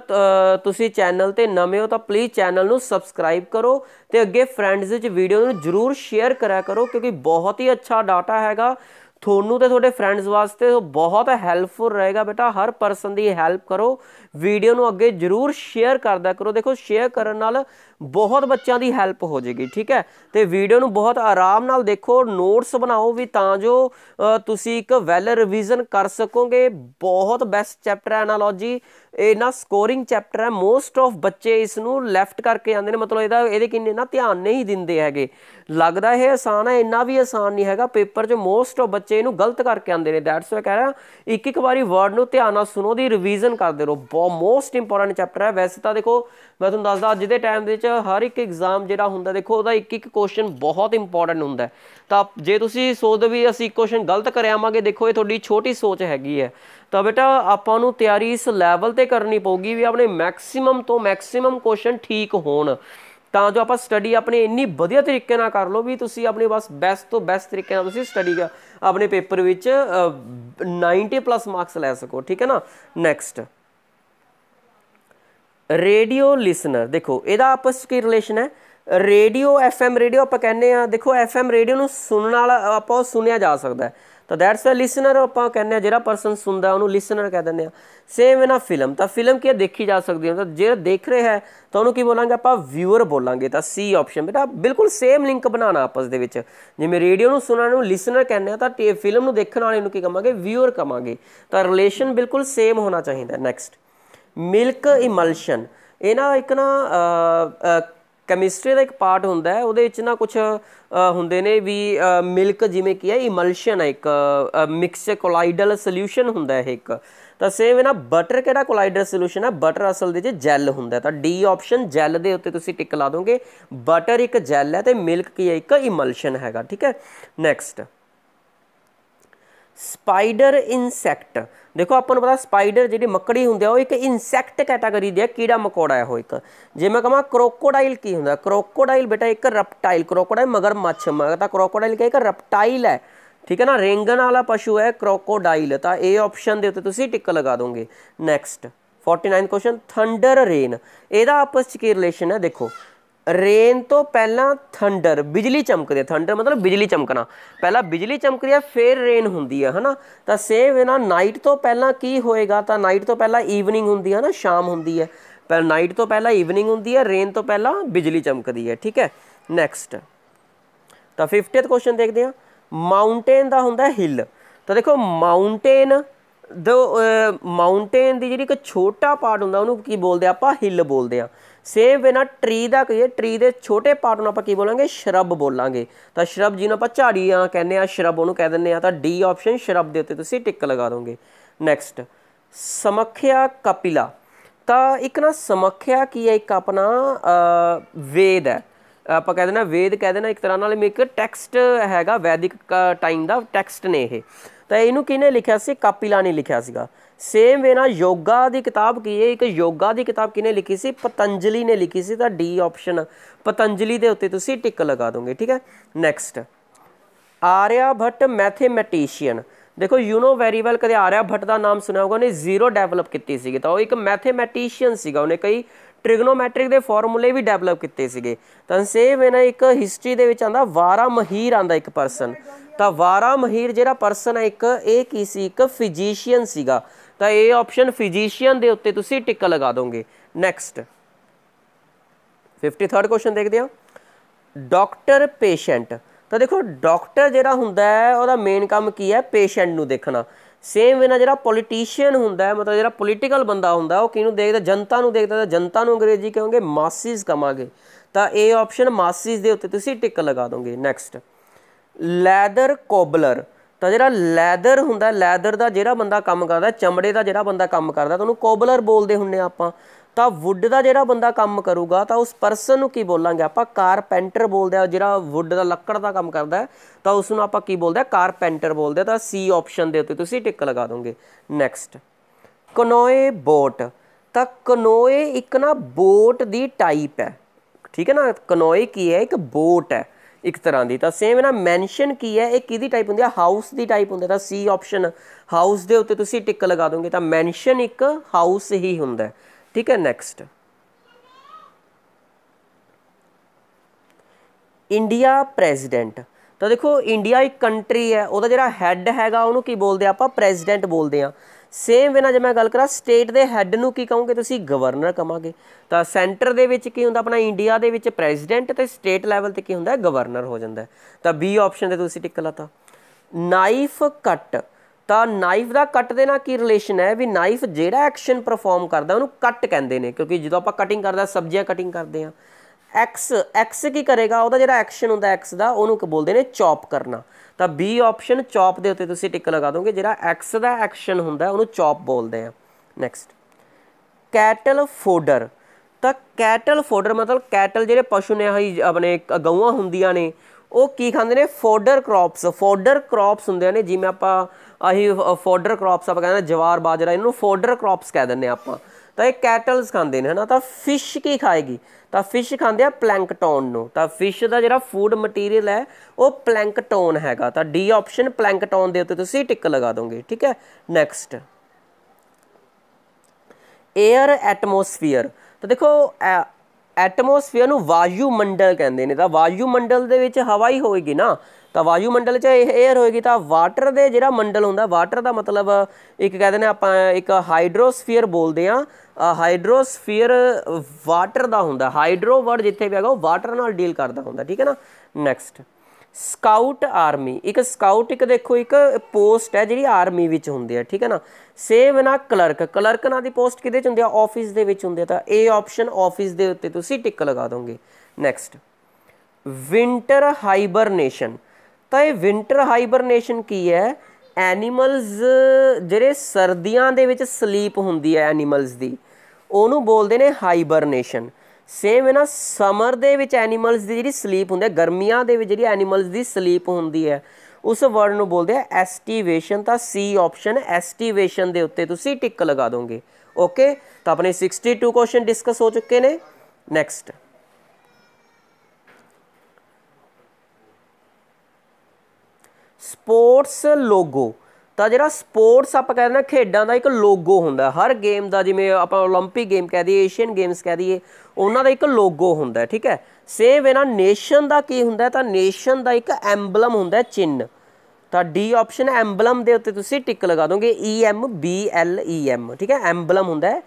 ਤੁਸੀਂ ਚੈਨਲ ਤੇ ਨਵੇਂ ਹੋ ਤਾਂ ਪਲੀਜ਼ ਚੈਨਲ ਨੂੰ ਸਬਸਕ੍ਰਾਈਬ ਕਰੋ ਤੇ ਅੱਗੇ ਫਰੈਂਡਸ ਵਿੱਚ ਵੀਡੀਓ ਨੂੰ ਜਰੂਰ ਸ਼ੇਅਰ ਕਰਿਆ ਕਰੋ ਕਿਉਂਕਿ ਬਹੁਤ ਹੀ ਅੱਛਾ ਡਾਟਾ ਹੈਗਾ ਤੁਹਾਨੂੰ ਤੇ ਤੁਹਾਡੇ ਫਰੈਂਡਸ ਵਾਸਤੇ ਉਹ ਬਹੁਤ ਹੈਲਪਫੁਲ ਰਹੇਗਾ ਬੇਟਾ ਹਰ ਪਰਸਨ ਦੀ ਹੈਲਪ ਕਰੋ ਵੀਡੀਓ ਨੂੰ ਅੱਗੇ ਜਰੂਰ ਸ਼ੇਅਰ ਕਰਦਾ ਕਰੋ ਦੇਖੋ ਸ਼ੇਅਰ ਕਰਨ ਨਾਲ ਬਹੁਤ ਬੱਚਿਆਂ ਦੀ ਹੈਲਪ ਹੋ ਜੇਗੀ ਠੀਕ ਹੈ ਤੇ ਵੀਡੀਓ ਨੂੰ ਬਹੁਤ ਆਰਾਮ ਨਾਲ ਦੇਖੋ ਨੋਟਸ ਬਣਾਓ ਵੀ ਤਾਂ ਜੋ ਤੁਸੀਂ ਇੱਕ ਵੈਲ ਰਿਵੀਜ਼ਨ ਕਰ ਸਕੋਗੇ ਬਹੁਤ ਬੈਸਟ ਚੈਪਟਰ ਹੈ ਐਨਾਲੋਜੀ ਇਹ ਨਾ ਸਕੋਰਿੰਗ ਚੈਪਟਰ ਹੈ ਮੋਸਟ ਆਫ ਬੱਚੇ ਇਸ ਨੂੰ ਲੈਫਟ ਕਰਕੇ ਜਾਂਦੇ ਨੇ ਮਤਲਬ ਇਹਦਾ ਇਹਦੇ ਕਿੰਨੇ ਨਾ ਧਿਆਨ ਨਹੀਂ ਦਿੰਦੇ ਹੈਗੇ ਲੱਗਦਾ ਇਹ ਆਸਾਨ ਹੈ ਇੰਨਾ ਵੀ ਆਸਾਨ ਨਹੀਂ ਹੈਗਾ ਪੇਪਰ 'ਚ ਮੋਸਟ ਆਫ ਬੱਚੇ ਇਹਨੂੰ ਗਲਤ ਕਰਕੇ ਆਉਂਦੇ ਨੇ ਦੈਟਸ ਵਾਈ ਕਹਿ ਰਿਹਾ ਇੱਕ ਇੱਕ ਵਾਰੀ ਵਰਡ ਨੂੰ ਧਿਆਨ ਨਾਲ ਸੁਣੋ ਦੀ ਰਿਵੀਜ਼ਨ ਕਰਦੇ ਰਹੋ ਬਹੁਤ ਮੋਸਟ ਇੰਪੋਰਟੈਂਟ ਚੈਪਟਰ ਹੈ ਵੈਸੇ ਤਾਂ ਦੇਖੋ ਮੈਂ ਤੁਹਾਨੂੰ ਦੱਸਦਾ ਅੱਜ ਦੇ ਟਾਈਮ ਦੇ ਵਿੱਚ ਹਰ ਇੱਕ ਐਗਜ਼ਾਮ ਜਿਹੜਾ ਹੁੰਦਾ ਦੇਖੋ ਉਹਦਾ ਇੱਕ ਇੱਕ ਕੁਐਸਚਨ ਬਹੁਤ ਇੰਪੋਰਟੈਂਟ ਹੁੰਦਾ ਤਾਂ ਜੇ ਤੁਸੀਂ ਸੋਚਦੇ ਵੀ ਅਸੀਂ ਕੁਐਸਚਨ ਗਲਤ ਕਰਿਆਵਾਂਗੇ ਦੇਖੋ ਇਹ ਤੁਹਾਡੀ ਛੋਟੀ ਸੋਚ ਹੈਗੀ ਹੈ ਤਾਂ ਬੇਟਾ ਆਪਾਂ ਨੂੰ ਤਿਆਰੀ ਇਸ ਲੈਵਲ ਤੇ ਕਰਨੀ ਪਊਗੀ ਵੀ ਆਪਣੇ ਮੈਕਸਿਮਮ ਤੋਂ ਮੈਕਸਿਮਮ ਕੁਐਸਚਨ ਠੀਕ ਹੋਣ ਤਾਂ ਜੋ ਆਪਾਂ ਸਟੱਡੀ ਆਪਣੇ ਇੰਨੀ ਵਧੀਆ ਤਰੀਕੇ ਨਾਲ ਕਰ ਲਓ ਵੀ ਤੁਸੀਂ ਆਪਣੇ ਬਸ ਬੈਸਟ ਤੋਂ ਬੈਸਟ ਤਰੀਕੇ ਨਾਲ ਤੁਸੀਂ ਸਟੱਡੀ ਆਪਣੇ ਪੇਪਰ ਵਿੱਚ 90 ਪਲੱਸ ਮਾਰਕਸ ਲੈ ਸਕੋ ਠੀਕ ਹੈ ਨਾ ਨੈਕਸਟ ਰੇਡੀਓ ਲਿਸਨਰ ਦੇਖੋ ਇਹਦਾ ਆਪਸ ਕੀ ਰਿਲੇਸ਼ਨ ਹੈ ਰੇਡੀਓ ਐਫ ਐਮ ਰੇਡੀਓ ਆਪਾਂ ਕਹਿੰਦੇ ਆ ਦੇਖੋ ਐਫ ਐਮ ਰੇਡੀਓ ਨੂੰ ਸੁਣਨ ਵਾਲਾ ਆਪਾਂ ਸੁਣਿਆ ਜਾ ਸਕਦਾ ਤਾਂ ਦੈਟਸ ਅ ਲਿਸਨਰ ਆਪਾਂ ਕਹਿੰਦੇ ਆ ਜਿਹੜਾ ਪਰਸਨ ਸੁਣਦਾ ਉਹਨੂੰ ਲਿਸਨਰ ਕਹਿ ਦਿੰਦੇ ਆ ਸੇਮ ਇਨ ਅ ਫਿਲਮ ਤਾਂ ਫਿਲਮ ਕੀ ਦੇਖੀ ਜਾ ਸਕਦੀ ਹੈ ਤਾਂ ਜੇ ਦੇਖ ਰਿਹਾ ਹੈ ਤਾਂ ਉਹਨੂੰ ਕੀ ਬੋਲਾਂਗੇ ਆਪਾਂ ਵਿਊਅਰ ਬੋਲਾਂਗੇ ਤਾਂ ਸੀ ਆਪਸ਼ਨ ਬੇਟਾ ਬਿਲਕੁਲ ਸੇਮ ਲਿੰਕ ਬਣਾਣਾ ਆਪਸ ਦੇ ਵਿੱਚ ਜਿਵੇਂ ਰੇਡੀਓ ਨੂੰ ਸੁਣਨ ਨੂੰ ਲਿਸਨਰ ਕਹਿੰਦੇ ਆ ਤਾਂ ਫਿਲਮ ਨੂੰ ਦੇਖਣ ਵਾਲੇ ਨੂੰ ਕੀ ਕਹਾਂਗੇ ਵਿਊਅਰ ਕਹਾਂਗੇ ਤਾਂ ਰਿਲੇਸ਼ਨ ਬਿਲਕੁਲ ਸੇਮ ਹੋਣਾ ਚਾਹੀਦਾ ਨੈਕਸਟ ਮਿਲਕ ਇਮਲਸ਼ਨ ਇਹ ਇੱਕ ਨਾ ਕੈਮਿਸਟਰੀ ਦਾ ਇੱਕ ਪਾਰਟ ਹੁੰਦਾ ਹੈ ਉਹਦੇ ਵਿੱਚ ਨਾ ਕੁਝ ਹੁੰਦੇ ਨੇ ਵੀ ਮਿਲਕ ਜਿਵੇਂ ਕੀ ਹੈ ਇਮਲਸ਼ਨ ਹੈ ਇੱਕ ਮਿਕਸ ਕੋਲਾਈਡਲ ਸੋਲੂਸ਼ਨ ਹੁੰਦਾ ਹੈ ਇੱਕ ਤਾਂ ਸੇਮ ਹੈ ਨਾ ਬਟਰ ਕਿਹੜਾ ਕੋਲਾਈਡਲ ਸੋਲੂਸ਼ਨ ਹੈ ਬਟਰ ਅਸਲ ਦੇ ਵਿੱਚ ਜੈਲ ਹੁੰਦਾ ਤਾਂ ਡੀ ਆਪਸ਼ਨ ਜੈਲ ਦੇ ਉੱਤੇ ਤੁਸੀਂ ਟਿਕ ਲਾ ਦੋਗੇ ਬਟਰ ਇੱਕ ਜੈਲ ਹੈ ਤੇ ਮਿਲਕ ਕੀ ਹੈ ਇੱਕ ਇਮਲਸ਼ਨ ਹੈਗਾ ਠੀਕ ਹੈ ਨੈਕਸਟ ਸਪਾਈਡਰ ਇਨਸੈਕਟ ਦੇਖੋ ਆਪਾਂ ਨੂੰ ਪਤਾ ਸਪਾਈਡਰ ਜਿਹੜੀ ਮੱਕੜੀ ਹੁੰਦੀ ਆ ਉਹ ਇੱਕ ਇਨਸੈਕਟ ਕੈਟਾਗਰੀ ਦੇ ਆ ਕੀੜਾ ਮਕੌੜਾ ਹੈ ਉਹ ਇੱਕ ਜੇ ਮੈਂ ਕਹਾਂ ਕ੍ਰੋਕੋਡਾਈਲ ਕੀ ਹੁੰਦਾ ਕ੍ਰੋਕੋਡਾਈਲ ਬੇਟਾ ਇੱਕ ਰੈਪਟਾਈਲ ਕ੍ਰੋਕੋਡਾਈਲ ਮੱਛ ਮਗਰ ਤਾਂ ਕ੍ਰੋਕੋਡਾਈਲ ਕਿਹਾ ਇੱਕ ਰੈਪਟਾਈਲ ਹੈ ਠੀਕ ਹੈ ਨਾ ਰੇਂਗਣ ਵਾਲਾ ਪਸ਼ੂ ਹੈ ਕ੍ਰੋਕੋਡਾਈਲ ਤਾਂ ਇਹ ਆਪਸ਼ਨ ਦੇ ਉੱਤੇ ਤੁਸੀਂ ਟਿਕ ਲਗਾ ਦੋਗੇ ਨੈਕਸਟ 49 ਕੁਐਸਚਨ ਥੰਡਰ ਰੇਨ ਇਹਦਾ ਆਪਸ ਵਿੱਚ ਕੀ ਰਿਲੇਸ਼ਨ ਹੈ ਦੇਖੋ ਰੇਨ ਤੋਂ ਪਹਿਲਾਂ ਥੰਡਰ ਬਿਜਲੀ ਚਮਕਦੀ ਹੈ ਥੰਡਰ ਮਤਲਬ ਬਿਜਲੀ ਚਮਕਣਾ ਪਹਿਲਾਂ ਬਿਜਲੀ ਚਮਕਦੀ ਹੈ ਫਿਰ ਰੇਨ ਹੁੰਦੀ ਹੈ ਹਨਾ ਤਾਂ ਸੇਮ ਇਹਨਾਂ ਨਾਈਟ ਤੋਂ ਪਹਿਲਾਂ ਕੀ ਹੋਏਗਾ ਤਾਂ ਨਾਈਟ ਤੋਂ ਪਹਿਲਾਂ ਈਵਨਿੰਗ ਹੁੰਦੀ ਹੈ ਨਾ ਸ਼ਾਮ ਹੁੰਦੀ ਹੈ ਪਰ ਨਾਈਟ ਤੋਂ ਪਹਿਲਾਂ ਈਵਨਿੰਗ ਹੁੰਦੀ ਹੈ ਰੇਨ ਤੋਂ ਪਹਿਲਾਂ ਬਿਜਲੀ ਚਮਕਦੀ ਹੈ ਠੀਕ ਹੈ ਨੈਕਸਟ ਤਾਂ 50th ਕੁਐਸਚਨ ਦੇਖਦੇ ਹਾਂ ਮਾਊਂਟੇਨ ਦਾ ਹੁੰਦਾ ਹਿੱਲ ਤਾਂ ਦੇਖੋ ਮਾਊਂਟੇਨ ਦੋ ਮਾਊਂਟੇਨ ਦੀ ਜਿਹੜੀ ਇੱਕ ਛੋਟਾ ਪਾਰਟ ਹੁੰਦਾ ਉਹਨੂੰ ਕੀ ਬੋਲਦੇ ਆਪਾਂ ਹਿੱਲ ਬੋਲਦੇ ਆ ਸੇਮ ਵੇ ਨਾਲ ਟਰੀ ਦਾ ਕਹੀਏ ਟਰੀ ਦੇ ਛੋਟੇ ਪਾਰਟ ਨੂੰ ਆਪਾਂ ਕੀ ਬੋਲਾਂਗੇ ਸ਼ਰਬ ਬੋਲਾਂਗੇ ਤਾਂ ਸ਼ਰਬ ਜਿਹਨੂੰ ਆਪਾਂ ਝਾੜੀਆਂ ਕਹਿੰਦੇ ਆ ਸ਼ਰਬ ਉਹਨੂੰ ਕਹਿ ਦਿੰਦੇ ਆ ਤਾਂ ਡੀ ਆਪਸ਼ਨ ਸ਼ਰਬ ਦੇ ਉੱਤੇ ਤੁਸੀਂ ਟਿਕ ਲਗਾ ਦੋਗੇ ਨੈਕਸਟ ਸਮਖਿਆ ਕਪਿਲਾ ਤਾਂ ਇੱਕ ਨਾ ਸਮਖਿਆ ਕੀ ਹੈ ਇੱਕ ਆਪਣਾ ਵੇਦ ਹੈ ਆਪਾਂ ਕਹਿੰਦੇ ਨਾ ਵੇਦ ਕਹਿੰਦੇ ਨਾ ਇੱਕ ਤਰ੍ਹਾਂ ਨਾਲ ਇੱਕ ਟੈਕਸਟ ਹੈਗਾ ਵੈਦਿਕ ਟਾਈਮ ਦਾ ਟੈਕਸਟ ਨੇ ਇਹ ਤਾਂ ਇਹਨੂੰ ਕਿਹਨੇ ਲਿਖਿਆ ਸੀ ਕਪਿਲਾ ਨੇ ਲਿਖਿਆ ਸੀਗਾ ਸੇਮ ਵੇ ਨਾਲ ਯੋਗਾ ਦੀ ਕਿਤਾਬ ਕੀ ਹੈ ਇੱਕ ਯੋਗਾ ਦੀ ਕਿਤਾਬ ਕਿਨੇ ਲਿਖੀ ਸੀ ਪਤੰਜਲੀ ਨੇ ਲਿਖੀ ਸੀ ਤਾਂ ਡੀ ਆਪਸ਼ਨ ਪਤੰਜਲੀ ਦੇ ਉੱਤੇ ਤੁਸੀਂ ਟਿਕ ਲਗਾ ਦੋਗੇ ਠੀਕ ਹੈ ਨੈਕਸਟ ਆਰਿਆ ਭੱਟ ਮੈਥਮੈਟੀਸ਼ੀਅਨ ਦੇਖੋ ਯੂ نو ਵੈਰੀ ਵੈਲ ਕਦੇ ਆਰਿਆ ਭੱਟ ਦਾ ਨਾਮ ਸੁਣਿਆ ਹੋਗਾ ਉਹਨੇ ਜ਼ੀਰੋ ਡਿਵੈਲਪ ਕੀਤੀ ਸੀਗੀ ਤਾਂ ਉਹ ਇੱਕ ਮੈਥਮੈਟੀਸ਼ੀਅਨ ਸੀਗਾ ਉਹਨੇ ਕਈ ਟ੍ਰਿਗਨੋਮੈਟ੍ਰਿਕ ਦੇ ਫਾਰਮੂਲੇ ਵੀ ਡਿਵੈਲਪ ਕੀਤੇ ਸੀਗੇ ਤਾਂ ਸੇਮ ਨਾ ਇੱਕ ਹਿਸਟਰੀ ਦੇ ਵਿੱਚ ਆਂਦਾ ਵਾਰਾ ਮਹੀਰ ਆਂਦਾ ਇੱਕ ਪਰਸਨ ਤਾਂ ਵਾਰਾ ਮਹੀਰ ਜਿਹੜਾ ਪਰਸਨ ਹੈ ਇੱਕ ਇਹ ਕੀ ਸੀ ਇੱਕ ਫਿਜ਼ੀਸ਼ੀਅਨ ਸੀਗਾ ਤਾਂ ਇਹ ਆਪਸ਼ਨ ਫਿਜ਼ੀਸ਼ੀਅਨ ਦੇ ਉੱਤੇ ਤੁਸੀਂ ਟਿਕ ਲਗਾ ਦੋਗੇ ਨੈਕਸਟ 53rd ਕੁਐਸਚਨ ਦੇਖਦੇ ਹਾਂ ਡਾਕਟਰ ਪੇਸ਼ੈਂਟ ਤਾਂ ਦੇਖੋ ਡਾਕਟਰ ਜਿਹੜਾ ਹੁੰਦਾ ਹੈ ਉਹਦਾ ਮੇਨ ਕੰਮ ਕੀ ਹੈ ਪੇਸ਼ੈਂਟ ਨੂੰ ਦੇਖਣਾ ਸੇਮ ਵੇ ਜਿਹੜਾ ਪੋਲੀਟੀਸ਼ੀਅਨ ਹੁੰਦਾ ਹੈ ਮਤਲਬ ਜਿਹੜਾ ਪੋਲੀਟੀਕਲ ਬੰਦਾ ਹੁੰਦਾ ਉਹ ਕਿਹਨੂੰ ਦੇਖਦਾ ਜਨਤਾ ਨੂੰ ਦੇਖਦਾ ਤਾਂ ਜਨਤਾ ਨੂੰ ਅੰਗਰੇਜ਼ੀ ਕਹੋਗੇ ਮਾਸਿਸ ਕਹਾਂਗੇ ਤਾਂ ਇਹ ਆਪਸ਼ਨ ਮਾਸਿਸ ਦੇ ਉੱਤੇ ਤੁਸੀਂ ਟਿਕ ਲਗਾ ਦੋਗੇ ਨੈਕਸਟ ਲੈਦਰ ਕੋਬਲਰ ਤਾਂ ਜਿਹੜਾ ਲੈਦਰ ਹੁੰਦਾ ਲੈਦਰ ਦਾ ਜਿਹੜਾ ਬੰਦਾ ਕੰਮ ਕਰਦਾ ਚਮੜੇ ਦਾ ਜਿਹੜਾ ਬੰਦਾ ਕੰਮ ਕਰਦਾ ਤਾਂ ਉਹਨੂੰ ਕੋਬਲਰ ਬੋਲਦੇ ਹੁੰਨੇ ਆਪਾਂ ਤਾਂ ਵੁੱਡ ਦਾ ਜਿਹੜਾ ਬੰਦਾ ਕੰਮ ਕਰੂਗਾ ਤਾਂ ਉਸ ਪਰਸਨ ਨੂੰ ਕੀ ਬੋਲਾਂਗੇ ਆਪਾਂ ਕਾਰਪੈਂਟਰ ਬੋਲਦੇ ਆ ਜਿਹੜਾ ਵੁੱਡ ਦਾ ਲੱਕੜ ਦਾ ਕੰਮ ਕਰਦਾ ਤਾਂ ਉਸ ਨੂੰ ਆਪਾਂ ਕੀ ਬੋਲਦੇ ਆ ਕਾਰਪੈਂਟਰ ਬੋਲਦੇ ਆ ਤਾਂ ਸੀ ਆਪਸ਼ਨ ਦੇ ਉੱਤੇ ਤੁਸੀਂ ਟਿਕ ਲਗਾ ਦੋਗੇ ਨੈਕਸਟ ਕਨੋਏ ਬੋਟ ਤਾਂ ਕਨੋਏ ਇੱਕ ਨਾ ਬੋਟ ਦੀ ਟਾਈਪ ਹੈ ਠੀਕ ਹੈ ਨਾ ਕਨੋਏ ਕੀ ਹੈ ਇੱਕ ਬੋਟ ਹੈ ਇੱਕ ਤਰ੍ਹਾਂ ਦੀ ਤਾਂ ਸੇਮ ਨਾ ਮੈਂਸ਼ਨ ਕੀ ਹੈ ਇਹ ਕਿਹਦੀ ਟਾਈਪ ਹੁੰਦੀ ਹੈ ਹਾਊਸ ਦੀ ਟਾਈਪ ਹੁੰਦੀ ਤਾਂ ਸੀ ਆਪਸ਼ਨ ਹਾਊਸ ਦੇ ਉੱਤੇ ਤੁਸੀਂ ਟਿਕ ਲਗਾ ਦੋਗੇ ਤਾਂ ਮੈਂਸ਼ਨ ਇੱਕ ਹਾਊਸ ਹੀ ਹੁੰਦਾ ਠੀਕ ਹੈ ਨੈਕਸਟ ਇੰਡੀਆ ਪ੍ਰੈਜ਼ੀਡੈਂਟ ਤਾਂ ਦੇਖੋ ਇੰਡੀਆ ਇੱਕ ਕੰਟਰੀ ਹੈ ਉਹਦਾ ਜਿਹੜਾ ਹੈੱਡ ਹੈਗਾ ਉਹਨੂੰ ਕੀ ਬੋਲਦੇ ਆਪਾਂ ਪ੍ਰੈਜ਼ੀਡੈਂਟ ਬੋਲਦੇ ਆ ਸੇਮ ਵੇ ਨਾਲ ਜੇ ਮੈਂ ਗੱਲ ਕਰਾਂ ਸਟੇਟ ਦੇ ਹੈੱਡ ਨੂੰ ਕੀ ਕਹੋਗੇ ਤੁਸੀਂ ਗਵਰਨਰ ਕਹਾਂਗੇ ਤਾਂ ਸੈਂਟਰ ਦੇ ਵਿੱਚ ਕੀ ਹੁੰਦਾ ਆਪਣਾ ਇੰਡੀਆ ਦੇ ਵਿੱਚ ਪ੍ਰੈਜ਼ੀਡੈਂਟ ਤੇ ਸਟੇਟ ਲੈਵਲ ਤੇ ਕੀ ਹੁੰਦਾ ਗਵਰਨਰ ਹੋ ਜਾਂਦਾ ਤਾਂ ਬੀ ਆਪਸ਼ਨ ਤੇ ਤੁਸੀਂ ਟਿਕ ਲਾਤਾ ਨਾਈਫ ਕੱਟ ਤਾਂ ਨਾਈਫ ਦਾ ਕੱਟ ਦੇ ਨਾਲ ਕੀ ਰਿਲੇਸ਼ਨ ਹੈ ਵੀ ਨਾਈਫ ਜਿਹੜਾ ਐਕਸ਼ਨ ਪਰਫਾਰਮ ਕਰਦਾ ਉਹਨੂੰ ਕੱਟ ਕਹਿੰਦੇ ਨੇ ਕਿਉਂਕਿ ਜਦੋਂ ਆਪਾਂ ਕਟਿੰਗ ਕਰਦਾ ਸਬਜ਼ੀਆਂ ਕਟਿੰਗ ਕਰਦੇ ਆ ਐਕਸ ਐਕਸ ਕੀ ਕਰੇਗਾ ਉਹਦਾ ਜਿਹੜਾ ਐਕਸ਼ਨ ਹੁੰਦਾ ਐਕਸ ਦਾ ਉਹਨੂੰ ਬੋਲਦੇ ਨੇ ਚੌਪ ਕਰਨਾ ਤਾਂ B ਆਪਸ਼ਨ ਚੌਪ ਦੇ ਉੱਤੇ ਤੁਸੀਂ ਟਿਕ ਲਗਾ ਦੋਗੇ ਜਿਹੜਾ X ਦਾ ਐਕਸ਼ਨ ਹੁੰਦਾ ਉਹਨੂੰ ਚੌਪ ਬੋਲਦੇ ਆ ਨੈਕਸਟ ਕੈਟਲ ਫੋਡਰ ਤਾਂ ਕੈਟਲ ਫੋਡਰ ਮਤਲਬ ਕੈਟਲ ਜਿਹੜੇ ਪਸ਼ੂ ਨੇ ਹਈ ਆਪਣੇ ਗਊਆਂ ਹੁੰਦੀਆਂ ਨੇ ਉਹ ਕੀ ਖਾਂਦੇ ਨੇ ਫੋਡਰ ਕ੍ਰੌਪਸ ਫੋਡਰ ਕ੍ਰੌਪਸ ਹੁੰਦੇ ਨੇ ਜਿਵੇਂ ਆਪਾਂ ਆਹੀ ਫੋਡਰ ਕ੍ਰੌਪਸ ਆਪਾਂ ਕਹਿੰਦੇ ਜਵਾਰ ਬਾਜਰਾ ਇਹਨੂੰ ਫੋਡਰ ਕ੍ਰੌਪਸ ਕਹਿ ਦਿੰਦੇ ਆਪਾਂ ਤਾਂ ਇਹ ਕੈਟਲਸ ਖਾਂਦੇ ਨੇ ਹਨਾ ਤਾਂ ਫਿਸ਼ ਕੀ ਖਾਏਗੀ ਤਾਂ ਫਿਸ਼ ਖਾਂਦੇ ਆ ਪਲੈਂਕਟਨ ਨੂੰ ਤਾਂ ਫਿਸ਼ ਦਾ ਜਿਹੜਾ ਫੂਡ ਮਟੀਰੀਅਲ ਹੈ ਉਹ ਪਲੈਂਕਟਨ ਹੈਗਾ ਤਾਂ ਡੀ ਆਪਸ਼ਨ ਪਲੈਂਕਟਨ ਦੇ ਉੱਤੇ ਤੁਸੀਂ ਟਿਕ ਲਗਾ ਦੋਗੇ ਠੀਕ ਹੈ ਨੈਕਸਟ 에ਅਰ ਐਟਮੋਸਫੀਅਰ ਤਾਂ ਦੇਖੋ ਐਟਮੋਸਫੀਅਰ ਨੂੰ ਵਾਯੂ ਮੰਡਲ ਕਹਿੰਦੇ ਨੇ ਤਾਂ ਵਾਯੂ ਮੰਡਲ ਦੇ ਵਿੱਚ ਹਵਾ ਹੀ ਹੋਏਗੀ ਨਾ ਤਾਂ ਵਾਯੂਮੰਡਲ 'ਚ ਇਹ 에ਅਰ ਹੋਏਗੀ ਤਾਂ ਵਾਟਰ ਦੇ ਜਿਹੜਾ ਮੰਡਲ ਹੁੰਦਾ ਵਾਟਰ ਦਾ ਮਤਲਬ ਇੱਕ ਕਹਿੰਦੇ ਨੇ ਆਪਾਂ ਇੱਕ ਹਾਈਡਰੋਸਫੀਅਰ ਬੋਲਦੇ ਆ ਹਾਈਡਰੋਸਫੀਅਰ ਵਾਟਰ ਦਾ ਹੁੰਦਾ ਹਾਈਡਰੋ ਵਰਡ ਜਿੱਥੇ ਵੀ ਹੈਗਾ ਉਹ ਵਾਟਰ ਨਾਲ ਡੀਲ ਕਰਦਾ ਹੁੰਦਾ ਠੀਕ ਹੈ ਨਾ ਨੈਕਸਟ ਸਕਾਊਟ ਆਰਮੀ ਇੱਕ ਸਕਾਊਟ ਇੱਕ ਦੇਖੋ ਇੱਕ ਪੋਸਟ ਹੈ ਜਿਹੜੀ ਆਰਮੀ ਵਿੱਚ ਹੁੰਦੀ ਹੈ ਠੀਕ ਹੈ ਨਾ ਸੇਵ ਨਾ ਕਲਰਕ ਕਲਰਕ ਨਾਲ ਦੀ ਪੋਸਟ ਕਿਦੇ ਚ ਹੁੰਦੀ ਆ ਆਫਿਸ ਦੇ ਵਿੱਚ ਹੁੰਦੀ ਆ ਤਾਂ ਏ ਆਪਸ਼ਨ ਆਫਿਸ ਦੇ ਉੱਤੇ ਤੁਸੀਂ ਟਿਕ ਲਗਾ ਦੋਗੇ ਨੈਕਸਟ ਵਿంటర్ ਹਾਈਬਰਨੇਸ਼ਨ ਤਾਂ ਇਹ ਵਿంటర్ ਹਾਈਬਰਨੇਸ਼ਨ ਕੀ ਹੈ ਐਨੀਮਲਸ ਜਿਹੜੇ ਸਰਦੀਆਂ ਦੇ ਵਿੱਚ ਸਲੀਪ ਹੁੰਦੀ ਹੈ ਐਨੀਮਲਸ ਦੀ ਉਹਨੂੰ ਬੋਲਦੇ ਨੇ ਹਾਈਬਰਨੇਸ਼ਨ ਸੇਮ ਹੈ ਨਾ ਸਮਰ ਦੇ ਵਿੱਚ ਐਨੀਮਲਸ ਦੀ ਜਿਹੜੀ ਸਲੀਪ ਹੁੰਦੀ ਹੈ ਗਰਮੀਆਂ ਦੇ ਵਿੱਚ ਜਿਹੜੀ ਐਨੀਮਲਸ ਦੀ ਸਲੀਪ ਹੁੰਦੀ ਹੈ ਉਸ ਵਰਡ ਨੂੰ ਬੋਲਦੇ ਆ ਐਸਟੀਵੇਸ਼ਨ ਤਾਂ ਸੀ ਆਪਸ਼ਨ ਐਸਟੀਵੇਸ਼ਨ ਦੇ ਉੱਤੇ ਤੁਸੀਂ ਟਿਕ ਲਗਾ ਦੋਗੇ ਓਕੇ ਤਾਂ ਆਪਣੇ 62 ਕੁਐਸਚਨ ਡਿਸਕਸ ਹੋ ਚੁੱਕੇ ਨੇ ਨੈਕਸਟ ਸਪੋਰਟਸ ਲੋਗੋ ਤਾਂ ਜਿਹੜਾ ਸਪੋਰਟਸ ਆਪਾਂ ਕਹਿੰਦੇ ਨਾ ਖੇਡਾਂ ਦਾ ਇੱਕ ਲੋਗੋ ਹੁੰਦਾ ਹਰ ਗੇਮ ਦਾ ਜਿਵੇਂ ਆਪਾਂ 올림픽 ਗੇਮ ਕਹਿ ਦਈਏ ਏਸ਼ੀਅਨ ਗੇਮਸ ਕਹਿ ਦਈਏ ਉਹਨਾਂ ਦਾ ਇੱਕ ਲੋਗੋ ਹੁੰਦਾ ਠੀਕ ਹੈ ਸੇਮ ਇਹਨਾਂ ਨੇਸ਼ਨ ਦਾ ਕੀ ਹੁੰਦਾ ਤਾਂ ਨੇਸ਼ਨ ਦਾ ਇੱਕ ਐਮਬਲਮ ਹੁੰਦਾ ਚਿੰਨ ਤਾਂ ਡੀ ਆਪਸ਼ਨ ਐਮਬਲਮ ਦੇ ਉੱਤੇ ਤੁਸੀਂ ਟਿਕ ਲਗਾ ਦੋਗੇ E M B L E M ਠੀਕ ਹੈ ਐਮਬਲਮ ਹੁੰਦਾ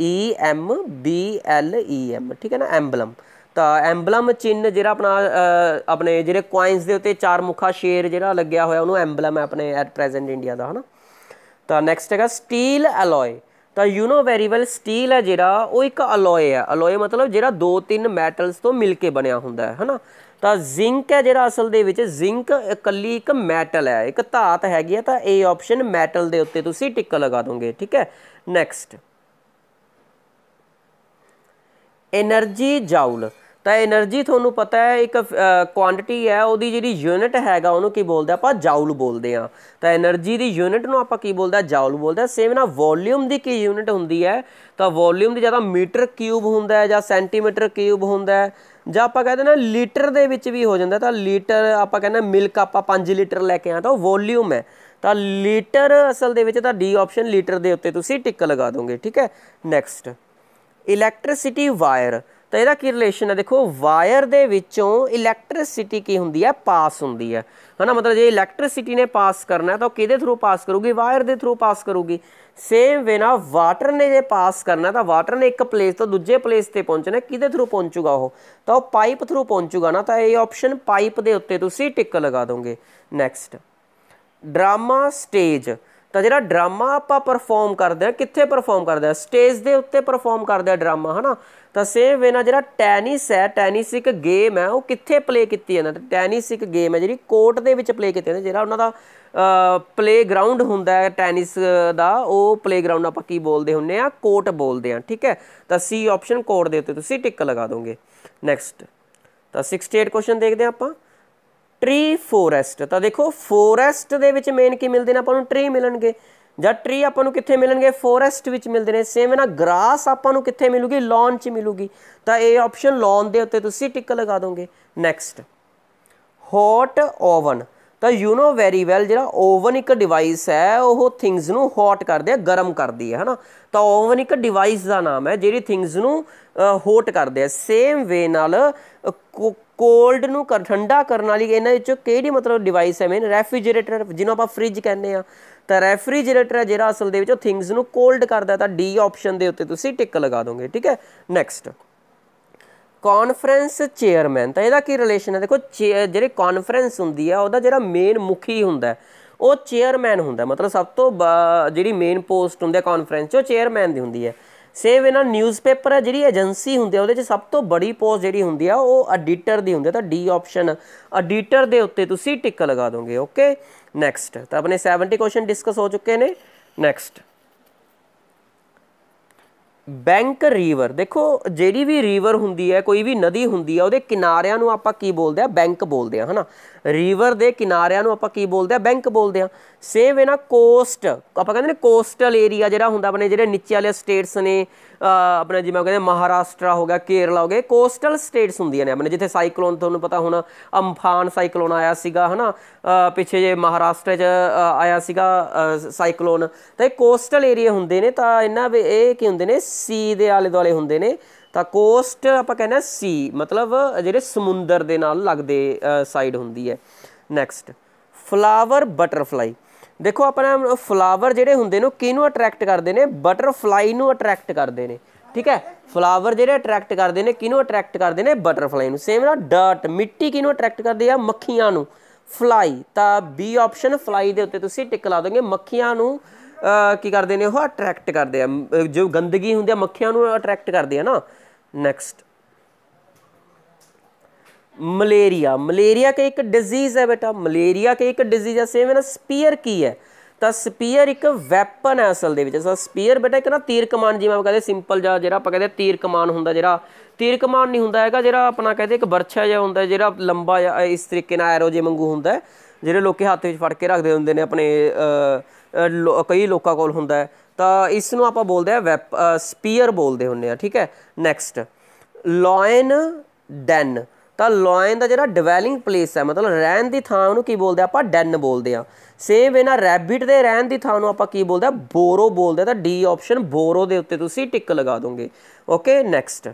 E M B L E M ਠੀਕ ਹੈ ਨਾ ਐਮਬਲਮ ਤਾਂ ਐਮਬਲਮ ਚਿੰਨ ਜਿਹੜਾ ਆਪਣਾ ਆਪਣੇ ਜਿਹੜੇ ਕੁਆਇਨਸ ਦੇ ਉੱਤੇ ਚਾਰ ਮੁਖਾ ਸ਼ੇਰ ਜਿਹੜਾ ਲੱਗਿਆ ਹੋਇਆ ਉਹਨੂੰ ਐਮਬਲਮ ਹੈ ਆਪਣੇ ਐਟ ਪ੍ਰੈਜ਼ੈਂਟ ਇੰਡੀਆ ਦਾ ਹਨਾ ਤਾਂ ਨੈਕਸਟ ਹੈਗਾ ਸਟੀਲ ਅਲੋਏ ਤਾਂ you know very well steel ਹੈ ਜਿਹੜਾ ਉਹ ਇੱਕ ਅਲੋਏ ਹੈ ਅਲੋਏ ਮਤਲਬ ਜਿਹੜਾ ਦੋ ਤਿੰਨ ਮੈਟਲਸ ਤੋਂ ਮਿਲ ਕੇ ਬਣਿਆ ਹੁੰਦਾ ਹੈ ਹਨਾ ਤਾਂ ਜ਼ਿੰਕ ਹੈ ਜਿਹੜਾ ਅਸਲ ਦੇ ਵਿੱਚ ਜ਼ਿੰਕ ਇਕੱਲੀ ਇੱਕ ਮੈਟਲ ਹੈ ਇੱਕ ਧਾਤ ਹੈਗੀ ਹੈ ਤਾਂ ਏ ਆਪਸ਼ਨ ਮੈਟਲ ਦੇ ਉੱਤੇ ਤੁਸੀਂ ਟਿਕ ਲਗਾ ਦੋਗੇ ਠੀਕ ਹੈ ਨੈਕਸਟ એનર્ਜੀ ਜਾਊਲ ਤਾਂ એનર્ਜੀ ਤੁਹਾਨੂੰ ਪਤਾ ਹੈ ਇੱਕ ਕੁਆਂਟੀਟੀ ਹੈ ਉਹਦੀ ਜਿਹੜੀ ਯੂਨਿਟ ਹੈਗਾ ਉਹਨੂੰ ਕੀ ਬੋਲਦੇ ਆਪਾਂ ਜਾਊਲ ਬੋਲਦੇ ਆ ਤਾਂ એનર્ਜੀ ਦੀ ਯੂਨਿਟ ਨੂੰ ਆਪਾਂ ਕੀ ਬੋਲਦੇ ਆ ਜਾਊਲ ਬੋਲਦੇ ਆ ਸੇਮ ਨਾ ਵੋਲਿਊਮ ਦੀ ਕੀ ਯੂਨਿਟ ਹੁੰਦੀ ਹੈ ਤਾਂ ਵੋਲਿਊਮ ਦੀ ਜਾਂ ਤਾਂ ਮੀਟਰ ਕਿਊਬ ਹੁੰਦਾ ਹੈ ਜਾਂ ਸੈਂਟੀਮੀਟਰ ਕਿਊਬ ਹੁੰਦਾ ਹੈ ਜਾਂ ਆਪਾਂ ਕਹਿੰਦੇ ਨਾ ਲੀਟਰ ਦੇ ਵਿੱਚ ਵੀ ਹੋ ਜਾਂਦਾ ਤਾਂ ਲੀਟਰ ਆਪਾਂ ਕਹਿੰਦੇ ਮਿਲਕ ਆਪਾਂ 5 ਲੀਟਰ ਲੈ ਕੇ ਆ ਤਾਂ ਵੋਲਿਊਮ ਹੈ ਤਾਂ ਲੀਟਰ ਅਸਲ ਦੇ ਵਿੱਚ ਤਾਂ ਡੀ ਆਪਸ਼ਨ ਲੀਟਰ ਦੇ ਉੱਤੇ ਤੁਸੀਂ ਟਿੱਕ ਲਗਾ ਦੋਗੇ ਠੀਕ ਹੈ ਨੈਕਸਟ ਇਲੈਕਟ੍ਰਿਸਿਟੀ ਵਾਇਰ ਤਾਂ ਇਹਦਾ ਕੀ ਰਿਲੇਸ਼ਨ ਹੈ ਦੇਖੋ ਵਾਇਰ ਦੇ ਵਿੱਚੋਂ ਇਲੈਕਟ੍ਰਿਸਿਟੀ ਕੀ ਹੁੰਦੀ ਹੈ ਪਾਸ ਹੁੰਦੀ ਹੈ ਹਨਾ ਮਤਲਬ ਜੇ ਇਲੈਕਟ੍ਰਿਸਿਟੀ ਨੇ ਪਾਸ ਕਰਨਾ ਹੈ ਤਾਂ ਉਹ ਕਿਹਦੇ ਥਰੂ ਪਾਸ ਕਰੂਗੀ ਵਾਇਰ ਦੇ ਥਰੂ ਪਾਸ ਕਰੂਗੀ ਸੇਮ ਵੇ ਨਾਲ ਵਾਟਰ ਨੇ ਜੇ ਪਾਸ ਕਰਨਾ ਤਾਂ ਵਾਟਰ ਨੇ ਇੱਕ ਪਲੇਸ ਤੋਂ ਦੂਜੇ ਪਲੇਸ ਤੇ ਪਹੁੰਚਣਾ ਕਿਹਦੇ ਥਰੂ ਪਹੁੰਚੂਗਾ ਉਹ ਤਾਂ ਉਹ ਪਾਈਪ ਥਰੂ ਪਹੁੰਚੂਗਾ ਨਾ ਤਾਂ ਇਹ ਆਪਸ਼ਨ ਪਾਈਪ ਦੇ ਉੱਤੇ ਤੁਸੀਂ ਟਿਕ ਲਗਾ ਦੋਗੇ ਨੈਕਸਟ ਡਰਾਮਾ ਸਟੇਜ ਤਾਂ ਜਿਹੜਾ ਡਰਾਮਾ ਆਪਾਂ ਪਰਫਾਰਮ ਕਰਦੇ ਆ ਕਿੱਥੇ ਪਰਫਾਰਮ ਕਰਦੇ ਆ ਸਟੇਜ ਦੇ ਉੱਤੇ ਪਰਫਾਰਮ ਕਰਦੇ ਆ ਡਰਾਮਾ ਹਨਾ ਤਾਂ ਸੇਮ ਵੇ ਨਾਲ ਜਿਹੜਾ ਟੈਨਿਸ ਹੈ ਟੈਨਿਸ ਇੱਕ ਗੇਮ ਹੈ ਉਹ ਕਿੱਥੇ ਪਲੇ ਕੀਤੀ ਜਾਂਦਾ ਟੈਨਿਸ ਇੱਕ ਗੇਮ ਹੈ ਜਿਹੜੀ ਕੋਰਟ ਦੇ ਵਿੱਚ ਪਲੇ ਕੀਤੀ ਜਾਂਦੀ ਜਿਹੜਾ ਉਹਨਾਂ ਦਾ ਪਲੇ ਗਰਾਊਂਡ ਹੁੰਦਾ ਹੈ ਟੈਨਿਸ ਦਾ ਉਹ ਪਲੇ ਗਰਾਊਂਡ ਆਪਾਂ ਕੀ ਬੋਲਦੇ ਹੁੰਨੇ ਆ ਕੋਰਟ ਬੋਲਦੇ ਆ ਠੀਕ ਹੈ ਤਾਂ ਸੀ ਆਪਸ਼ਨ ਕੋਰਟ ਦੇ ਉੱਤੇ ਤੁਸੀਂ ਟਿਕ ਲਗਾ ਦੋਗੇ ਨੈਕਸਟ ਤਾਂ 68 ਕੁਐਸਚਨ ਦੇਖਦੇ ਆ ਆਪਾਂ ਟ੍ਰੀ ਫੋਰੈਸਟ ਤਾਂ ਦੇਖੋ ਫੋਰੈਸਟ ਦੇ ਵਿੱਚ ਮੇਨ ਕੀ ਮਿਲਦੇ ਨੇ ਆਪਾਂ ਨੂੰ ਟ੍ਰੀ ਮਿਲਣਗੇ ਜਾਂ ਟ੍ਰੀ ਆਪਾਂ ਨੂੰ ਕਿੱਥੇ ਮਿਲਣਗੇ ਫੋਰੈਸਟ ਵਿੱਚ ਮਿਲਦੇ ਨੇ ਸੇਮ ਹੈ ਨਾ ਗ੍ਰਾਸ ਆਪਾਂ ਨੂੰ ਕਿੱਥੇ ਮਿਲੂਗੀ ਲੌਨ 'ਚ ਮਿਲੂਗੀ ਤਾਂ ਇਹ ਆਪਸ਼ਨ ਲੌਨ ਦੇ ਉੱਤੇ ਤੁਸੀਂ ਟਿਕ ਲਗਾ ਦੋਗੇ ਨੈਕਸਟ ਹੌਟ ਓਵਨ ਤਾਂ ਯੂ نو ਵੈਰੀ ਵੈਲ ਜਿਹੜਾ ਓਵਨ ਇੱਕ ਡਿਵਾਈਸ ਹੈ ਉਹ ਥਿੰਗਸ ਨੂੰ ਹੌਟ ਕਰਦੇ ਆ ਗਰਮ ਕਰਦੀ ਹੈ ਹਨਾ ਤਾਂ ਓਵਨ ਇੱਕ ਡਿਵਾਈਸ ਦਾ ਨਾਮ ਹੈ ਜਿਹੜੀ ਥਿੰਗਸ ਨੂੰ ਹੌਟ ਕਰਦੇ ਆ ਸੇਮ ਵੇ ਨਾਲ ਕੋਲਡ ਨੂੰ ਠੰਡਾ ਕਰਨ ਵਾਲੀ ਇਹਨਾਂ ਵਿੱਚੋਂ ਕਿਹੜੀ ਮਤਲਬ ਡਿਵਾਈਸ ਹੈ ਮੇਨ ਰੈਫ੍ਰਿਜਰੇਟਰ ਜਿਹਨੂੰ ਆਪਾਂ ਫ੍ਰਿਜ ਕਹਿੰਦੇ ਆ ਤਾਂ ਰੈਫਰੀਜਰੇਟਰ ਹੈ ਜਿਹੜਾ ਅਸਲ ਦੇ ਵਿੱਚ ਉਹ ਥਿੰਗਸ ਨੂੰ ਕੋਲਡ ਕਰਦਾ ਤਾਂ ਡੀ ਆਪਸ਼ਨ ਦੇ ਉੱਤੇ ਤੁਸੀਂ ਟਿਕ ਲਗਾ ਦੋਗੇ ਠੀਕ ਹੈ ਨੈਕਸਟ ਕਾਨਫਰੰਸ ਚੇਅਰਮੈਨ ਤਾਂ ਇਹਦਾ ਕੀ ਰਿਲੇਸ਼ਨ ਹੈ ਦੇਖੋ ਜਿਹੜੇ ਕਾਨਫਰੰਸ ਹੁੰਦੀ ਹੈ ਉਹਦਾ ਜਿਹੜਾ ਮੇਨ ਮੁਖੀ ਹੁੰਦਾ ਉਹ ਚੇਅਰਮੈਨ ਹੁੰਦਾ ਮਤਲਬ ਸਭ ਤੋਂ ਜਿਹੜੀ ਮੇਨ ਪੋਸਟ ਹੁੰਦੀ ਹੈ ਕਾਨਫਰੰਸ 'ਚ ਉਹ ਚੇਅਰਮੈਨ ਦੀ ਹੁੰਦੀ ਹੈ ਸੇਵ ਇਹਨਾਂ ਨਿਊਜ਼ਪੇਪਰ ਹੈ ਜਿਹੜੀ ਏਜੰਸੀ ਹੁੰਦੀ ਹੈ ਉਹਦੇ 'ਚ ਸਭ ਤੋਂ ਬੜੀ ਪੋਸਟ ਜਿਹੜੀ ਹੁੰਦੀ ਆ ਉਹ ਐਡੀਟਰ ਦੀ ਹੁੰਦੀ ਹੈ ਤਾਂ ਡੀ ਆਪਸ਼ਨ ਐਡੀਟਰ ਦੇ ਉੱਤੇ ਤੁਸੀਂ ਟਿਕ ਲਗਾ ਦੋਗੇ ਓਕੇ ਨੈਕਸਟ ਤਾਂ ਆਪਣੇ 70 ਕੁਐਸਚਨ ਡਿਸਕਸ ਹੋ ਚੁੱਕੇ ਨੇ ਨੈਕਸਟ ਬੈਂਕ ਰੀਵਰ ਦੇਖੋ ਜਿਹੜੀ ਵੀ ਰੀਵਰ ਹੁੰਦੀ ਹੈ ਕੋਈ ਵੀ ਨਦੀ ਹੁੰਦੀ ਹੈ ਉਹਦੇ ਕਿਨਾਰਿਆਂ ਨੂੰ ਆਪਾਂ ਕੀ ਬੋਲਦੇ ਆ ਬੈਂਕ ਬੋਲਦੇ ਆ ਹਨਾ ਰਿਵਰ ਦੇ ਕਿਨਾਰਿਆਂ ਨੂੰ ਆਪਾਂ ਕੀ ਬੋਲਦੇ ਆ ਬੈਂਕ ਬੋਲਦੇ ਆ ਸੇਮ ਵੇ ਨਾ ਕੋਸਟ ਆਪਾਂ ਕਹਿੰਦੇ ਨੇ ਕੋਸਟਲ ਏਰੀਆ ਜਿਹੜਾ ਹੁੰਦਾ ਆਪਣੇ ਜਿਹੜੇ ਨੀਚੇ ਵਾਲੇ ਸਟੇਟਸ ਨੇ ਆਪਣਾ ਜਿਵੇਂ ਕਹਿੰਦੇ ਮਹਾਰਾਸ਼ਟਰਾ ਹੋ ਗਿਆ ਕੇਰਲਾ ਹੋ ਗਿਆ ਕੋਸਟਲ ਸਟੇਟਸ ਹੁੰਦੀਆਂ ਨੇ ਆਪਣੇ ਜਿੱਥੇ ਸਾਈਕਲੋਨ ਤੁਹਾਨੂੰ ਪਤਾ ਹੋਣਾ ਅਮਫਾਨ ਸਾਈਕਲੋਨ ਆਇਆ ਸੀਗਾ ਹਨਾ ਪਿੱਛੇ ਜੇ ਮਹਾਰਾਸ਼ਟਰ 'ਚ ਆਇਆ ਸੀਗਾ ਸਾਈਕਲੋਨ ਤਾਂ ਇਹ ਕੋਸਟਲ ਏਰੀਆ ਹੁੰਦੇ ਨੇ ਤਾਂ ਇਹਨਾਂ ਇਹ ਕੀ ਹੁੰਦੇ ਨੇ ਸੀ ਦੇ ਆਲੇ ਦੁਆਲੇ ਹੁੰਦੇ ਨੇ ਤਾਂ ਕੋਸਟ ਆਪਾਂ ਕਹਿੰਦੇ ਆ ਸੀ ਮਤਲਬ ਜਿਹੜੇ ਸਮੁੰਦਰ ਦੇ ਨਾਲ ਲੱਗਦੇ ਸਾਈਡ ਹੁੰਦੀ ਹੈ ਨੈਕਸਟ ਫਲਾਵਰ ਬਟਰਫਲਾਈ ਦੇਖੋ ਆਪਣਾ ਫਲਾਵਰ ਜਿਹੜੇ ਹੁੰਦੇ ਨੇ ਕਿਹਨੂੰ ਅਟਰੈਕਟ ਕਰਦੇ ਨੇ ਬਟਰਫਲਾਈ ਨੂੰ ਅਟਰੈਕਟ ਕਰਦੇ ਨੇ ਠੀਕ ਹੈ ਫਲਾਵਰ ਜਿਹੜੇ ਅਟਰੈਕਟ ਕਰਦੇ ਨੇ ਕਿਹਨੂੰ ਅਟਰੈਕਟ ਕਰਦੇ ਨੇ ਬਟਰਫਲਾਈ ਨੂੰ ਸੇਮ ਨਾਲ ਡਰਟ ਮਿੱਟੀ ਕਿਹਨੂੰ ਅਟਰੈਕਟ ਕਰਦੀ ਆ ਮੱਖੀਆਂ ਨੂੰ ਫਲਾਈ ਤਾਂ ਬੀ ਆਪਸ਼ਨ ਫਲਾਈ ਦੇ ਉੱਤੇ ਤੁਸੀਂ ਟਿਕ ਲਾ ਦੋਗੇ ਮੱਖੀਆਂ ਨੂੰ ਕੀ ਕਰਦੇ ਨੇ ਉਹ ਅਟਰੈਕਟ ਕਰਦੇ ਆ ਜੋ ਗੰਦਗੀ ਹੁੰਦੀ ਆ ਮੱਖੀਆਂ ਨੂੰ ਅਟਰੈਕਟ ਕਰਦੇ ਆ ਨਾ नेक्स्ट मलेरिया मलेरिया के एक डिजीज़ है बेटा मलेरिया के एक डिजीज़ है सेम है ना स्पीयर की ਹੈ ਤਾਂ ਸਪੀਅਰ ਇੱਕ ਵੈਪਨ ਹੈ ਅਸਲ ਦੇ ਵਿੱਚ ਅਸਲ ਸਪੀਅਰ ਬੇਟਾ ਇੱਕ ਨਾ ਤੀਰ ਕਮਾਨ ਜਿਵੇਂ ਆਪਾਂ ਕਹਿੰਦੇ ਸਿੰਪਲ ਜਿਹਾ ਜਿਹੜਾ ਆਪਾਂ ਕਹਿੰਦੇ ਤੀਰ ਕਮਾਨ ਹੁੰਦਾ ਜਿਹੜਾ ਤੀਰ ਕਮਾਨ ਨਹੀਂ ਹੁੰਦਾ ਹੈਗਾ ਜਿਹੜਾ ਆਪਣਾ ਕਹਿੰਦੇ ਇੱਕ ਬਰਛਾ ਜਿਹਾ ਹੁੰਦਾ ਜਿਹੜਾ ਲੰਬਾ ਇਸ ਤਰੀਕੇ ਨਾਲ ਐਰੋ ਜੇ ਵਾਂਗੂ ਹੁੰਦਾ ਜਿਹੜੇ ਲੋਕੇ ਹੱਥ ਵਿੱਚ ਫੜ ਕੇ ਰੱਖਦੇ ਹੁੰਦੇ ਨੇ ਆਪਣੇ ਕਈ ਲੋਕਾਂ ਕੋਲ ਹੁੰਦਾ ਹੈ ਤਾਂ ਇਸ ਨੂੰ ਆਪਾਂ ਬੋਲਦੇ ਆ ਵੈਪ ਸਪੀਅਰ ਬੋਲਦੇ ਹੁੰਨੇ ਆ ਠੀਕ ਹੈ ਨੈਕਸਟ ਲੋਇਨ ਡੈਨ ਤਾਂ ਲੋਇਨ ਦਾ ਜਿਹੜਾ ਡਵੈਲਿੰਗ ਪਲੇਸ ਹੈ ਮਤਲਬ ਰਹਿਣ ਦੀ ਥਾਂ ਨੂੰ ਕੀ ਬੋਲਦੇ ਆਪਾਂ ਡੈਨ ਬੋਲਦੇ ਆ ਸੇਮ ਨਾਲ ਰੈਬਿਟ ਦੇ ਰਹਿਣ ਦੀ ਥਾਂ ਨੂੰ ਆਪਾਂ ਕੀ ਬੋਲਦੇ ਆ ਬੋਰੋ ਬੋਲਦੇ ਆ ਤਾਂ ਡੀ ਆਪਸ਼ਨ ਬੋਰੋ ਦੇ ਉੱਤੇ ਤੁਸੀਂ ਟਿਕ ਲਗਾ ਦੋਗੇ ਓਕੇ ਨੈਕਸਟ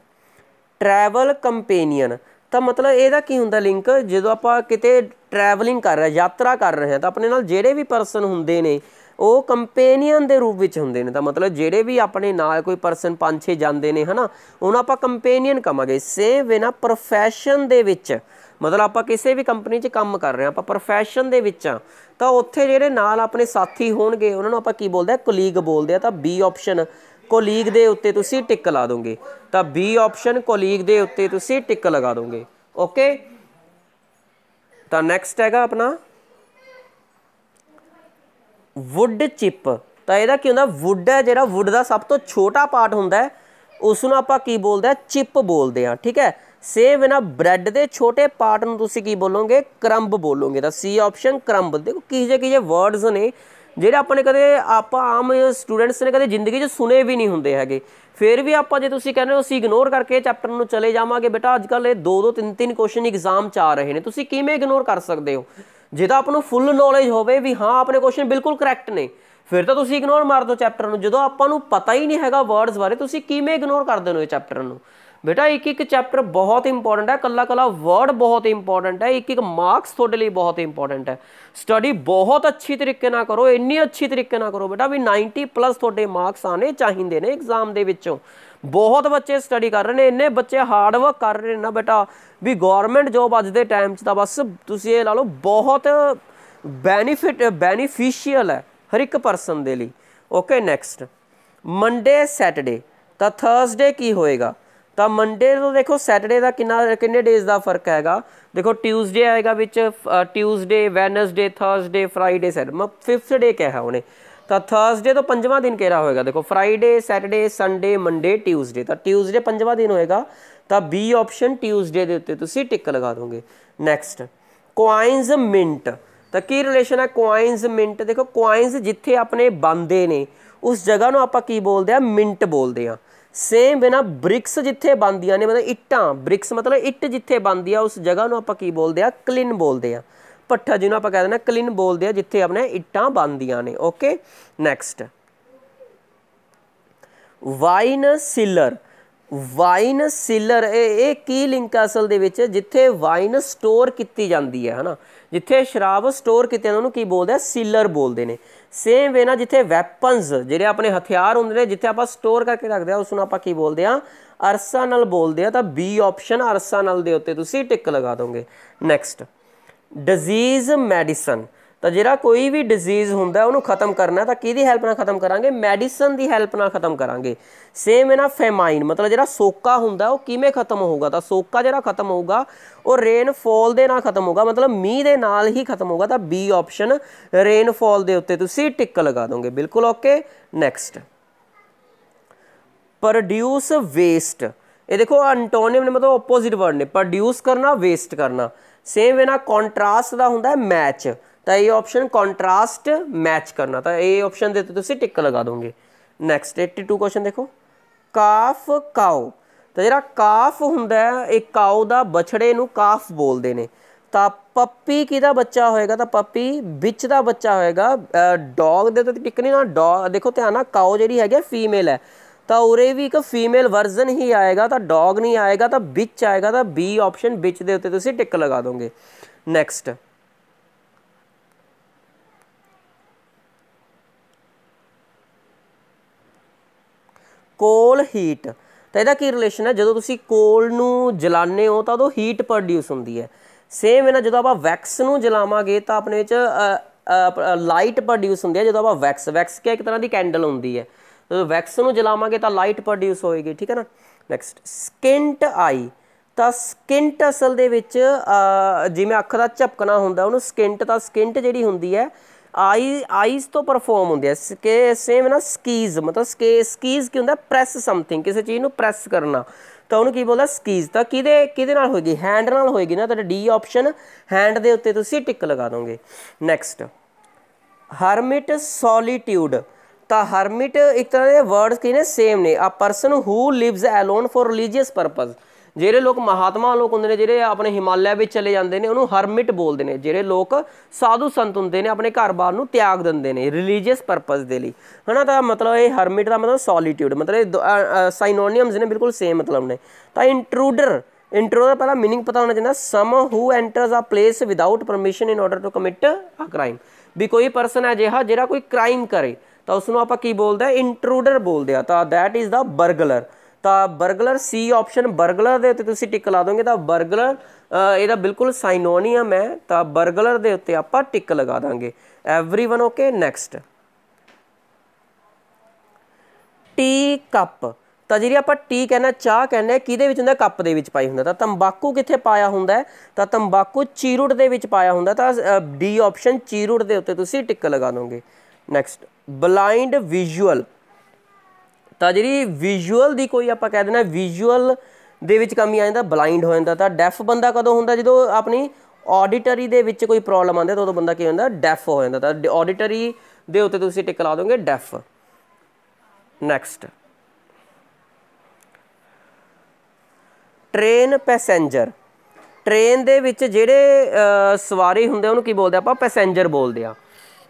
ਟਰੈਵਲ ਕੰਪੇਨੀਅਨ ਤਾਂ ਮਤਲਬ ਇਹਦਾ ਕੀ ਹੁੰਦਾ ਲਿੰਕ ਜਦੋਂ ਆਪਾਂ ਕਿਤੇ ਟਰੈਵਲਿੰਗ ਕਰ ਰਹੇ ਯਾਤਰਾ ਕਰ ਰਹੇ ਹਾਂ ਤਾਂ ਆਪਣੇ ਨਾਲ ਜਿਹੜੇ ਵੀ ਪਰਸਨ ਹੁੰਦੇ ਨੇ ਉਹ ਕੰਪੇਨੀਅਨ ਦੇ ਰੂਪ ਵਿੱਚ ਹੁੰਦੇ ਨੇ ਤਾਂ ਮਤਲਬ ਜਿਹੜੇ ਵੀ ਆਪਣੇ ਨਾਲ ਕੋਈ ਪਰਸਨ ਪੰਜ ਛੇ ਜਾਂਦੇ ਨੇ ਹਨਾ ਉਹਨਾਂ ਆਪਾਂ ਕੰਪੇਨੀਅਨ ਕਹਾਂਗੇ ਸੇਮ ਵੇ ਨਾ profession ਦੇ ਵਿੱਚ ਮਤਲਬ ਆਪਾਂ ਕਿਸੇ ਵੀ ਕੰਪਨੀ 'ਚ ਕੰਮ ਕਰ ਰਹੇ ਆ ਆਪਾਂ profession ਦੇ ਵਿੱਚ ਆ ਤਾਂ ਉੱਥੇ ਜਿਹੜੇ ਨਾਲ ਆਪਣੇ ਸਾਥੀ ਹੋਣਗੇ ਉਹਨਾਂ ਨੂੰ ਆਪਾਂ ਕੀ ਬੋਲਦੇ ਆ ਕੋਲੀਗ ਬੋਲਦੇ ਆ ਤਾਂ ਬੀ ਆਪਸ਼ਨ ਕੋਲੀਗ ਦੇ ਉੱਤੇ ਤੁਸੀਂ ਟਿਕ ਲਾ ਦੋਗੇ ਤਾਂ ਬੀ ਆਪਸ਼ਨ ਕੋਲੀਗ ਦੇ ਉੱਤੇ ਤੁਸੀਂ ਟਿਕ ਲਗਾ ਦੋਗੇ ਓਕੇ ਤਾਂ ਨੈਕਸਟ ਹੈਗਾ ਆਪਣਾ ਵੁੱਡ ਚਿਪ ਤਾਂ ਇਹਦਾ ਕੀ ਹੁੰਦਾ ਵੁੱਡ ਹੈ ਜਿਹੜਾ ਵੁੱਡ ਦਾ ਸਭ ਤੋਂ ਛੋਟਾ ਪਾਰਟ ਹੁੰਦਾ ਉਸ ਨੂੰ ਆਪਾਂ ਕੀ ਬੋਲਦੇ ਆ ਚਿਪ ਬੋਲਦੇ ਆ ਠੀਕ ਹੈ ਸੇਮ ਇਹਨਾਂ ਬ੍ਰੈਡ ਦੇ ਛੋਟੇ ਪਾਰਟ ਨੂੰ ਤੁਸੀਂ ਕੀ ਬੋਲੋਗੇ ਕਰੰਬ ਬੋਲੋਗੇ ਤਾਂ ਸੀ ਆਪਸ਼ਨ ਕਰੰਬ ਦੇਖੋ ਕੀ ਜੇ ਕੀ ਜੇ ਵਰਡਸ ਨੇ ਜਿਹੜੇ ਆਪਾਂ ਨੇ ਕਦੇ ਆਪਾਂ ਆਮ ਸਟੂਡੈਂਟਸ ਨੇ ਕਦੇ ਜ਼ਿੰਦਗੀ 'ਚ ਸੁਨੇ ਵੀ ਨਹੀਂ ਹੁੰਦੇ ਹੈਗੇ ਫਿਰ ਵੀ ਆਪਾਂ ਜੇ ਤੁਸੀਂ ਕਹਿੰਦੇ ਹੋ ਅਸੀਂ ਇਗਨੋਰ ਕਰਕੇ ਚੈਪਟਰ ਨੂੰ ਚਲੇ ਜਾਵਾਂਗੇ ਬੇਟਾ ਅੱਜ ਕੱਲ ਇਹ ਦੋ ਦੋ ਤਿੰਨ ਤਿੰਨ ਕੁਐਸਚਨ ਐਗਜ਼ਾਮ ਚ ਆ ਰਹੇ ਨੇ ਤੁਸੀਂ ਕਿਵੇਂ ਇਗਨੋਰ ਕਰ ਸਕਦੇ ਹੋ ਜੇ ਤਾਂ ਆਪ ਨੂੰ ਫੁੱਲ ਨੌਲੇਜ ਹੋਵੇ ਵੀ ਹਾਂ ਆਪਣੇ ਕੁਐਸਚਨ ਬਿਲਕੁਲ ਕਰੈਕਟ ਨੇ ਫਿਰ ਤਾਂ ਤੁਸੀਂ ਇਗਨੋਰ ਮਾਰ ਦਿਓ ਚੈਪਟਰ ਨੂੰ ਜਦੋਂ ਆਪਾਂ ਨੂੰ ਪਤਾ ਹੀ ਨਹੀਂ ਹੈਗਾ ਵਰਡਸ ਬਾਰੇ ਤੁਸੀਂ ਕਿਵੇਂ ਇਗਨੋਰ ਕਰਦੇ ਹੋ ਇਹ ਚੈਪਟਰ ਨੂੰ ਬੇਟਾ ਇੱਕ ਇੱਕ ਚੈਪਟਰ ਬਹੁਤ ਇੰਪੋਰਟੈਂਟ ਹੈ ਕੱਲਾ ਕੱਲਾ ਵਰਡ ਬਹੁਤ ਇੰਪੋਰਟੈਂਟ ਹੈ ਇੱਕ ਇੱਕ ਮਾਰਕਸ ਤੁਹਾਡੇ ਲਈ ਬਹੁਤ ਇੰਪੋਰਟੈਂਟ ਹੈ ਸਟੱਡੀ ਬਹੁਤ ਅੱਛੀ ਤਰੀਕੇ ਨਾਲ ਕਰੋ ਇੰਨੀ ਅੱਛੀ ਤਰੀਕੇ ਨਾਲ ਕਰੋ ਬੇਟਾ ਵੀ 90 ਪਲੱਸ ਤੁਹਾਡੇ ਮਾਰਕਸ ਆਣੇ ਚਾਹੀਦੇ ਨੇ ਐਗਜ਼ਾਮ ਦੇ ਵਿੱਚੋਂ ਬਹੁਤ ਬੱਚੇ ਸਟੱਡੀ ਕਰ ਰਹੇ ਨੇ ਇੰਨੇ ਬੱਚੇ ਹਾਰਡ ਵਰਕ ਕਰ ਰਹੇ ਨੇ ਨਾ ਬੇਟਾ ਵੀ ਗਵਰਨਮੈਂਟ ਜੋਬ ਅੱਜ ਦੇ ਟਾਈਮ 'ਚ ਤਾਂ ਬਸ ਤੁਸੀਂ ਇਹ ਲਾ ਲਓ ਬਹੁਤ ਬੈਨੀਫਿਟ ਬੈਨੀਫੀਸ਼ੀਅਲ ਹੈ ਹਰ ਇੱਕ ਪਰਸਨ ਦੇ ਲਈ ਓਕੇ ਨੈਕਸਟ ਮੰਡੇ ਸੈਟਰਡੇ ਤਾਂ ਥਰਸਡੇ ਕੀ ਹੋਏਗਾ ਤਾਂ ਮੰਡੇ ਤੋਂ ਦੇਖੋ ਸੈਟਰਡੇ ਦਾ ਕਿੰਨਾ ਕਿੰਨੇ ਡੇਜ਼ ਦਾ ਫਰਕ ਹੈਗਾ ਦੇਖੋ ਟਿਊਜ਼ਡੇ ਆਏਗਾ ਵਿੱਚ Tuesday Wednesday Thursday Friday Sat ਮੈਂ ਫਿਫਥ ਡੇ ਕਿਹਾ ਉਹਨੇ ਤਾਂ ਥਰਸਡੇ ਤੋਂ ਪੰਜਵਾਂ ਦਿਨ ਕਿਹੜਾ ਹੋਏਗਾ ਦੇਖੋ Friday Saturday Sunday Monday Tuesday ਤਾਂ ਟਿਊਜ਼ਡੇ ਪੰਜਵਾਂ ਦਿਨ ਹੋਏਗਾ ਤਾਂ ਬੀ ਆਪਸ਼ਨ ਟਿਊਜ਼ਡੇ ਦੇ ਉੱਤੇ ਤੁਸੀਂ ਟਿਕ ਲਗਾ ਦੋਗੇ ਨੈਕਸਟ ਕੁਆਇਨਸ ਮਿੰਟ ਤਾਂ ਕੀ ਰਿਲੇਸ਼ਨ ਹੈ ਕੁਆਇਨਸ ਮਿੰਟ ਦੇਖੋ ਕੁਆਇਨਸ ਜਿੱਥੇ ਆਪਣੇ ਬੰਦੇ ਨੇ ਉਸ ਜਗ੍ਹਾ ਨੂੰ ਆਪਾਂ ਕੀ ਬੋਲਦੇ ਆ ਮਿੰਟ ਬੋਲਦੇ ਆ ਸੇਮ ਵੇ ਨਾ ਬ੍ਰਿਕਸ ਜਿੱਥੇ ਬਣਦੀਆਂ ਨੇ ਮਤਲਬ ਇੱਟਾਂ ਬ੍ਰਿਕਸ ਮਤਲਬ ਇੱਟ ਜਿੱਥੇ ਬਣਦੀ ਆ ਉਸ ਜਗ੍ਹਾ ਨੂੰ ਆਪਾਂ ਕੀ ਬੋਲਦੇ ਆ ਕਲਿਨ ਬੋਲਦੇ ਆ ਪੱਠਾ ਜਿਹਨੂੰ ਆਪਾਂ ਕਹਿੰਦੇ ਨਾ ਕਲਿਨ ਬੋਲਦੇ ਆ ਜਿੱਥੇ ਆਪਣੇ ਇੱਟਾਂ ਬਣਦੀਆਂ ਨੇ okay next wine cellar wine cellar ਇਹ ਇਹ ਕੀ ਲਿੰਕ ਅਸਲ ਦੇ ਵਿੱਚ ਜਿੱਥੇ ਵਾਈਨ ਸਟੋਰ ਕੀਤੀ ਜਾਂਦੀ ਹੈ ਹਨਾ ਜਿੱਥੇ ਸ਼ਰਾਬ ਸਟੋਰ ਕੀਤੀ ਜਾਂਦੀ ਉਹਨੂੰ ਕੀ ਬੋਲਦੇ ਆ ਸਿਲਰ ਬੋਲਦੇ ਨੇ ਸੇਮ ਵੇ ਨਾ ਜਿੱਥੇ ਵੈਪਨਸ ਜਿਹੜੇ ਆਪਣੇ ਹਥਿਆਰ ਹੁੰਦੇ ਨੇ ਜਿੱਥੇ ਆਪਾਂ ਸਟੋਰ ਕਰਕੇ ਰੱਖਦੇ ਆ ਉਸ ਨੂੰ ਆਪਾਂ ਕੀ ਬੋਲਦੇ ਆ ਨਾਲ ਬੋਲਦੇ ਆ ਤਾਂ ਬੀ ਆਪਸ਼ਨ ਨਾਲ ਦੇ ਉੱਤੇ ਤੁਸੀਂ ਟਿਕ ਲਗਾ ਦੋਗੇ ਨੈਕਸਟ ਡਿਜ਼ੀਜ਼ ਮੈਡੀਸਨ ਤਾਂ ਜਿਹੜਾ ਕੋਈ ਵੀ ਡਿਜ਼ੀਜ਼ ਹੁੰਦਾ ਉਹਨੂੰ ਖਤਮ ਕਰਨਾ ਤਾਂ ਕਿਹਦੀ ਹੈਲਪ ਨਾਲ ਖਤਮ ਕਰਾਂਗੇ ਮੈਡੀਸਨ ਦੀ ਹੈਲਪ ਨਾਲ ਖਤਮ ਕਰਾਂਗੇ ਸੇਮ ਹੈ ਨਾ ਫੈਮਾਈਨ ਮਤਲਬ ਜਿਹੜਾ ਸੋਕਾ ਹੁੰਦਾ ਉਹ ਕਿਵੇਂ ਖਤਮ ਹੋਊਗਾ ਤਾਂ ਸੋਕਾ ਜਿਹੜਾ ਖਤਮ ਹੋਊਗਾ ਉਹ ਰੇਨਫਾਲ ਦੇ ਨਾਲ ਖਤਮ ਹੋਊਗਾ ਮਤਲਬ ਮੀਂਹ ਦੇ ਨਾਲ ਹੀ ਖਤਮ ਹੋਊਗਾ ਤਾਂ ਬੀ ਆਪਸ਼ਨ ਰੇਨਫਾਲ ਦੇ ਉੱਤੇ ਤੁਸੀਂ ਟਿਕ ਲਗਾ ਦੋਗੇ ਬਿਲਕੁਲ ਓਕੇ ਨੈਕਸਟ ਪ੍ਰੋਡਿਊਸ ਵੇਸਟ ਇਹ ਦੇਖੋ ਐਂਟੋਨੀਮ ਨੇ ਮਤਲਬ ਆਪੋਜ਼ਿਟ ਵਰਡ ਨੇ ਪ੍ਰੋਡਿਊਸ ਕਰਨਾ ਵੇਸਟ ਕਰਨਾ ਸੇਮ ਵੇ ਨਾ ਕੰਟਰਾਸਟ ਦਾ ਹੁੰਦਾ ਮੈਚ ਤਾਂ ਇਹ ਆਪਸ਼ਨ ਕੰਟਰਾਸਟ ਮੈਚ ਕਰਨਾ ਤਾਂ ਇਹ ਆਪਸ਼ਨ ਦੇ ਤੇ ਤੁਸੀਂ ਟਿਕ ਲਗਾ ਦੋਗੇ ਨੈਕਸਟ 82 ਕੁਐਸਚਨ ਦੇਖੋ ਕਾਫ ਕਾਉ ਤਾਂ ਜਿਹੜਾ ਕਾਫ ਹੁੰਦਾ ਹੈ ਇਹ ਕਾਉ ਦਾ ਬਛੜੇ ਨੂੰ ਕਾਫ ਬੋਲਦੇ ਨੇ ਤਾਂ ਪੱਪੀ ਕਿਹਦਾ ਬੱਚਾ ਹੋਏਗਾ ਤਾਂ ਪੱਪੀ ਵਿੱਚ ਦਾ ਬੱਚਾ ਹੋਏਗਾ ਡੌਗ ਦੇ ਤੇ ਟਿਕ ਨਹੀਂ ਨਾ ਡੌਗ ਦੇਖੋ ਧਿਆਨ ਨਾਲ ਕਾਉ ਜਿਹੜੀ ਹੈਗੀ ਫੀਮੇਲ ਹੈ ਤਾਂ ਉਰੇ ਵੀ ਇੱਕ ਫੀਮੇਲ ਵਰਜ਼ਨ ਹੀ ਆਏਗਾ ਤਾਂ ਡੌਗ ਨਹੀਂ ਆਏਗਾ ਤਾਂ ਵਿੱਚ ਆਏਗਾ ਤਾਂ ਬੀ ਆਪਸ਼ਨ ਵਿੱਚ ਦੇ ਉੱਤੇ ਤੁਸੀਂ ਟਿਕ ਲਗਾ ਦੋਗੇ ਨੈਕਸਟ ਕੋਲ ਹੀਟ ਤਾਂ ਇਹਦਾ ਕੀ ਰਿਲੇਸ਼ਨ ਹੈ ਜਦੋਂ ਤੁਸੀਂ ਕੋਲ ਨੂੰ ਜਲਾਣੇ ਹੋ ਤਾਂ ਉਹ ਹੀਟ ਪ੍ਰੋਡਿਊਸ ਹੁੰਦੀ ਹੈ ਸੇਮ ਹੈ ਨਾ ਜਦੋਂ ਆਪਾਂ ਵੈਕਸ ਨੂੰ ਜਲਾਵਾਂਗੇ ਤਾਂ ਆਪਣੇ ਵਿੱਚ ਲਾਈਟ ਪ੍ਰੋਡਿਊਸ ਹੁੰਦੀ ਹੈ ਜਦੋਂ ਆਪਾਂ ਵੈਕਸ ਵੈਕਸ ਕਿ ਇੱਕ ਤਰ੍ਹਾਂ ਦੀ ਕੈਂਡਲ ਹੁੰਦੀ ਹੈ ਜਦੋਂ ਵੈਕਸ ਨੂੰ ਜਲਾਵਾਂਗੇ ਤਾਂ ਲਾਈਟ ਪ੍ਰੋਡਿਊਸ ਹੋਏਗੀ ਠੀਕ ਹੈ ਨਾ ਨੈਕਸਟ ਸਕਿੰਟ ਆਈ ਤਾਂ ਸਕਿੰਟ ਅਸਲ ਦੇ ਵਿੱਚ ਜਿਵੇਂ ਅੱਖ ਦਾ ਝਪਕਣਾ ਹੁੰਦਾ ਉਹਨੂੰ ਸਕਿੰਟ ਤਾਂ ਸਕਿੰਟ ਜਿਹੜੀ ਹੁੰਦੀ ਹੈ ਆਈ ਆਈਸ ਤੋਂ ਪਰਫਾਰਮ ਹੁੰਦੇ ਆ ਕਿ ਸੇਮ ਨਾ ਸਕੀਜ਼ ਮਤਲਬ ਸਕੇ ਸਕੀਜ਼ ਕੀ ਹੁੰਦਾ ਪ੍ਰੈਸ ਸਮਥਿੰਗ ਕਿਸੇ ਚੀਜ਼ ਨੂੰ ਪ੍ਰੈਸ ਕਰਨਾ ਤਾਂ ਉਹਨੂੰ ਕੀ ਬੋਲਦਾ ਸਕੀਜ਼ ਤਾਂ ਕਿਹਦੇ ਕਿਹਦੇ ਨਾਲ ਹੋਏਗੀ ਹੈਂਡ ਨਾਲ ਹੋਏਗੀ ਨਾ ਤੁਹਾਡਾ ਡੀ ਆਪਸ਼ਨ ਹੈਂਡ ਦੇ ਉੱਤੇ ਤੁਸੀਂ ਟਿਕ ਲਗਾ ਦੋਗੇ ਨੈਕਸਟ ਹਰਮਿਟ ਸੋਲੀਟਿਊਡ ਤਾਂ ਹਰਮਿਟ ਇੱਕ ਤਰ੍ਹਾਂ ਦੇ ਵਰਡਸ ਕੀ ਨੇ ਸੇਮ ਨੇ a person who lives alone for religious purpose ਜਿਹੜੇ ਲੋਕ ਮਹਾਤਮਾ ਲੋਕ ਹੁੰਦੇ ਨੇ ਜਿਹੜੇ ਆਪਣੇ ਹਿਮਾਲਿਆ ਵਿੱਚ ਚਲੇ ਜਾਂਦੇ ਨੇ ਉਹਨੂੰ ਹਰਮਿਟ ਬੋਲਦੇ ਨੇ ਜਿਹੜੇ ਲੋਕ ਸਾਧੂ ਸੰਤ ਹੁੰਦੇ ਨੇ ਆਪਣੇ ਘਰ-ਬਾਰ ਨੂੰ ਤਿਆਗ ਦਿੰਦੇ ਨੇ ਰਿਲੀਜੀਅਸ ਪਰਪਸ ਦੇ ਲਈ ਹਨਾ ਤਾਂ ਮਤਲਬ ਇਹ ਹਰਮਿਟ ਦਾ ਮਤਲਬ ਸੋਲੀਟਿਊਡ ਮਤਲਬ ਸਾਈਨੋਨਿਮਸ ਨੇ ਬਿਲਕੁਲ ਸੇਮ ਮਤਲਬ ਨੇ ਤਾਂ ਇੰਟਰੂਡਰ ਇੰਟਰੋ ਦਾ ਪਹਿਲਾ मीनिंग ਪਤਾ ਹੋਣਾ ਚਾਹੀਦਾ some who enters a place without permission in order to commit a crime ਵੀ ਕੋਈ ਪਰਸਨ ਹੈ ਜਿਹੜਾ ਜਿਹੜਾ ਕੋਈ ਕ੍ਰਾਈਮ ਕਰੇ ਤਾਂ ਉਸ ਨੂੰ ਆਪਾਂ ਕੀ ਬੋਲਦੇ ਆ ਇੰਟਰੂਡਰ ਬੋਲਦੇ ਆ ਤਾਂ ਥੈਟ ਇਜ਼ ਦਾ ਬਰਗਲਰ ਤਾਂ ਬਰਗਲਰ ਸੀ ਆਪਸ਼ਨ ਬਰਗਲਰ ਦੇ ਉੱਤੇ ਤੁਸੀਂ ਟਿਕ ਲਾ ਦੋਗੇ ਤਾਂ ਬਰਗਲਰ ਇਹਦਾ ਬਿਲਕੁਲ ਸਾਈਨੋਨੀਅਮ ਹੈ ਤਾਂ ਬਰਗਲਰ ਦੇ ਉੱਤੇ ਆਪਾਂ ਟਿਕ ਲਗਾ ਦਾਂਗੇ everyone okay next tea cup ਤਾਂ ਜਿਹੜੀ ਆਪਾਂ ਟੀ ਕਹਿੰਦਾ ਚਾਹ ਕਹਿੰਦੇ ਕਿਹਦੇ ਵਿੱਚ ਹੁੰਦਾ ਕੱਪ ਦੇ ਵਿੱਚ ਪਾਈ ਹੁੰਦਾ ਤਾਂ ਤੰਬਾਕੂ ਕਿੱਥੇ ਪਾਇਆ ਹੁੰਦਾ ਤਾਂ ਤੰਬਾਕੂ ਚੀਰੂਟ ਦੇ ਵਿੱਚ ਪਾਇਆ ਹੁੰਦਾ ਤਾਂ ਡੀ ਆਪਸ਼ਨ ਚੀਰੂਟ ਦੇ ਉੱਤੇ ਤੁਸੀਂ ਟਿਕ ਲਗਾ ਦੋਗੇ ਨੈਕਸਟ ਬਲਾਈਂਡ ਵਿਜ਼ੂਅਲ ਤਾਂ ਜਿਹੜੀ ਵਿਜ਼ੂਅਲ ਦੀ ਕੋਈ ਆਪਾਂ ਕਹਿ ਦਿੰਦੇ ਵਿਜ਼ੂਅਲ ਦੇ ਵਿੱਚ ਕਮੀ ਆ ਜਾਂਦਾ ਬਲਾਈਂਡ ਹੋ ਜਾਂਦਾ ਤਾਂ ਡੈਫ ਬੰਦਾ ਕਦੋਂ ਹੁੰਦਾ ਜਦੋਂ ਆਪਣੀ ਆਡੀਟਰੀ ਦੇ ਵਿੱਚ ਕੋਈ ਪ੍ਰੋਬਲਮ ਆਉਂਦੀ ਤਾਂ ਉਦੋਂ ਬੰਦਾ ਕੀ ਹੁੰਦਾ ਡੈਫ ਹੋ ਜਾਂਦਾ ਤਾਂ ਆਡੀਟਰੀ ਦੇ ਉੱਤੇ ਤੁਸੀਂ ਟਿਕ ਲਾ ਦੋਗੇ deaf next train passenger train ਦੇ ਵਿੱਚ ਜਿਹੜੇ ਸਵਾਰੀ ਹੁੰਦੇ ਉਹਨੂੰ ਕੀ ਬੋਲਦੇ ਆਪਾਂ ਪੈਸੇਂਜਰ ਬੋਲਦੇ ਆ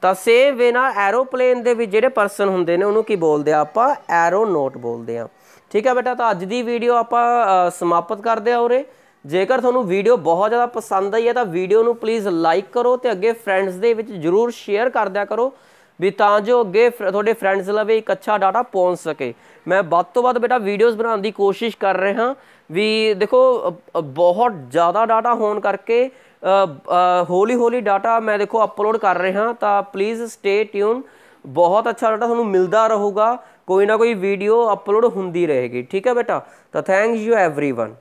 ਤਾਂ ਸੇਮ ਵੇ ਨਾਲ ਐਰੋਪਲੇਨ ਦੇ ਵਿੱਚ ਜਿਹੜੇ ਪਰਸਨ ਹੁੰਦੇ ਨੇ ਉਹਨੂੰ ਕੀ ਬੋਲਦੇ ਆ ਆਪਾਂ ਐਰੋਨੋਟ ਬੋਲਦੇ ਆ ਠੀਕ ਹੈ ਬੇਟਾ ਤਾਂ ਅੱਜ ਦੀ ਵੀਡੀਓ ਆਪਾਂ ਸਮਾਪਤ ਕਰਦੇ ਆ ਉਰੇ ਜੇਕਰ ਤੁਹਾਨੂੰ ਵੀਡੀਓ ਬਹੁਤ ਜ਼ਿਆਦਾ ਪਸੰਦ ਆਈ ਹੈ ਤਾਂ ਵੀਡੀਓ ਨੂੰ ਪਲੀਜ਼ ਲਾਈਕ ਕਰੋ ਤੇ ਅੱਗੇ ਫਰੈਂਡਸ ਦੇ ਵਿੱਚ ਜਰੂਰ ਸ਼ੇਅਰ ਕਰਦਿਆ ਕਰੋ ਵੀ ਤਾਂ ਜੋ ਅੱਗੇ ਤੁਹਾਡੇ ਫਰੈਂਡਸ ਲਵੇ ਇੱਕ ਅੱਛਾ ਡਾਟਾ ਪਹੁੰਚ ਸਕੇ ਮੈਂ ਵੱਧ ਤੋਂ ਵੱਧ ਬੇਟਾ ਵੀਡੀਓਜ਼ ਬਣਾਉਣ ਦੀ ਕੋਸ਼ਿਸ਼ ਕਰ ਰਿਹਾ ਵੀ ਦੇਖੋ ਬਹੁਤ ਜ਼ਿਆਦਾ ਡਾਟਾ ਹੋਣ ਕਰਕੇ ਹੌਲੀ ਹੌਲੀ ਡਾਟਾ ਮੈਂ ਦੇਖੋ ਅਪਲੋਡ ਕਰ ਰਿਹਾ ਤਾਂ ਪਲੀਜ਼ ਸਟੇ ਟਿਊਨ ਬਹੁਤ ਅੱਛਾ ਡਾਟਾ ਤੁਹਾਨੂੰ ਮਿਲਦਾ ਰਹੂਗਾ ਕੋਈ ਨਾ ਕੋਈ ਵੀਡੀਓ ਅਪਲੋਡ ਹੁੰਦੀ ਰਹੇਗੀ ਠੀਕ ਹੈ ਬੇਟਾ ਤਾਂ ਥੈਂਕਸ ਯੂ एवरीवन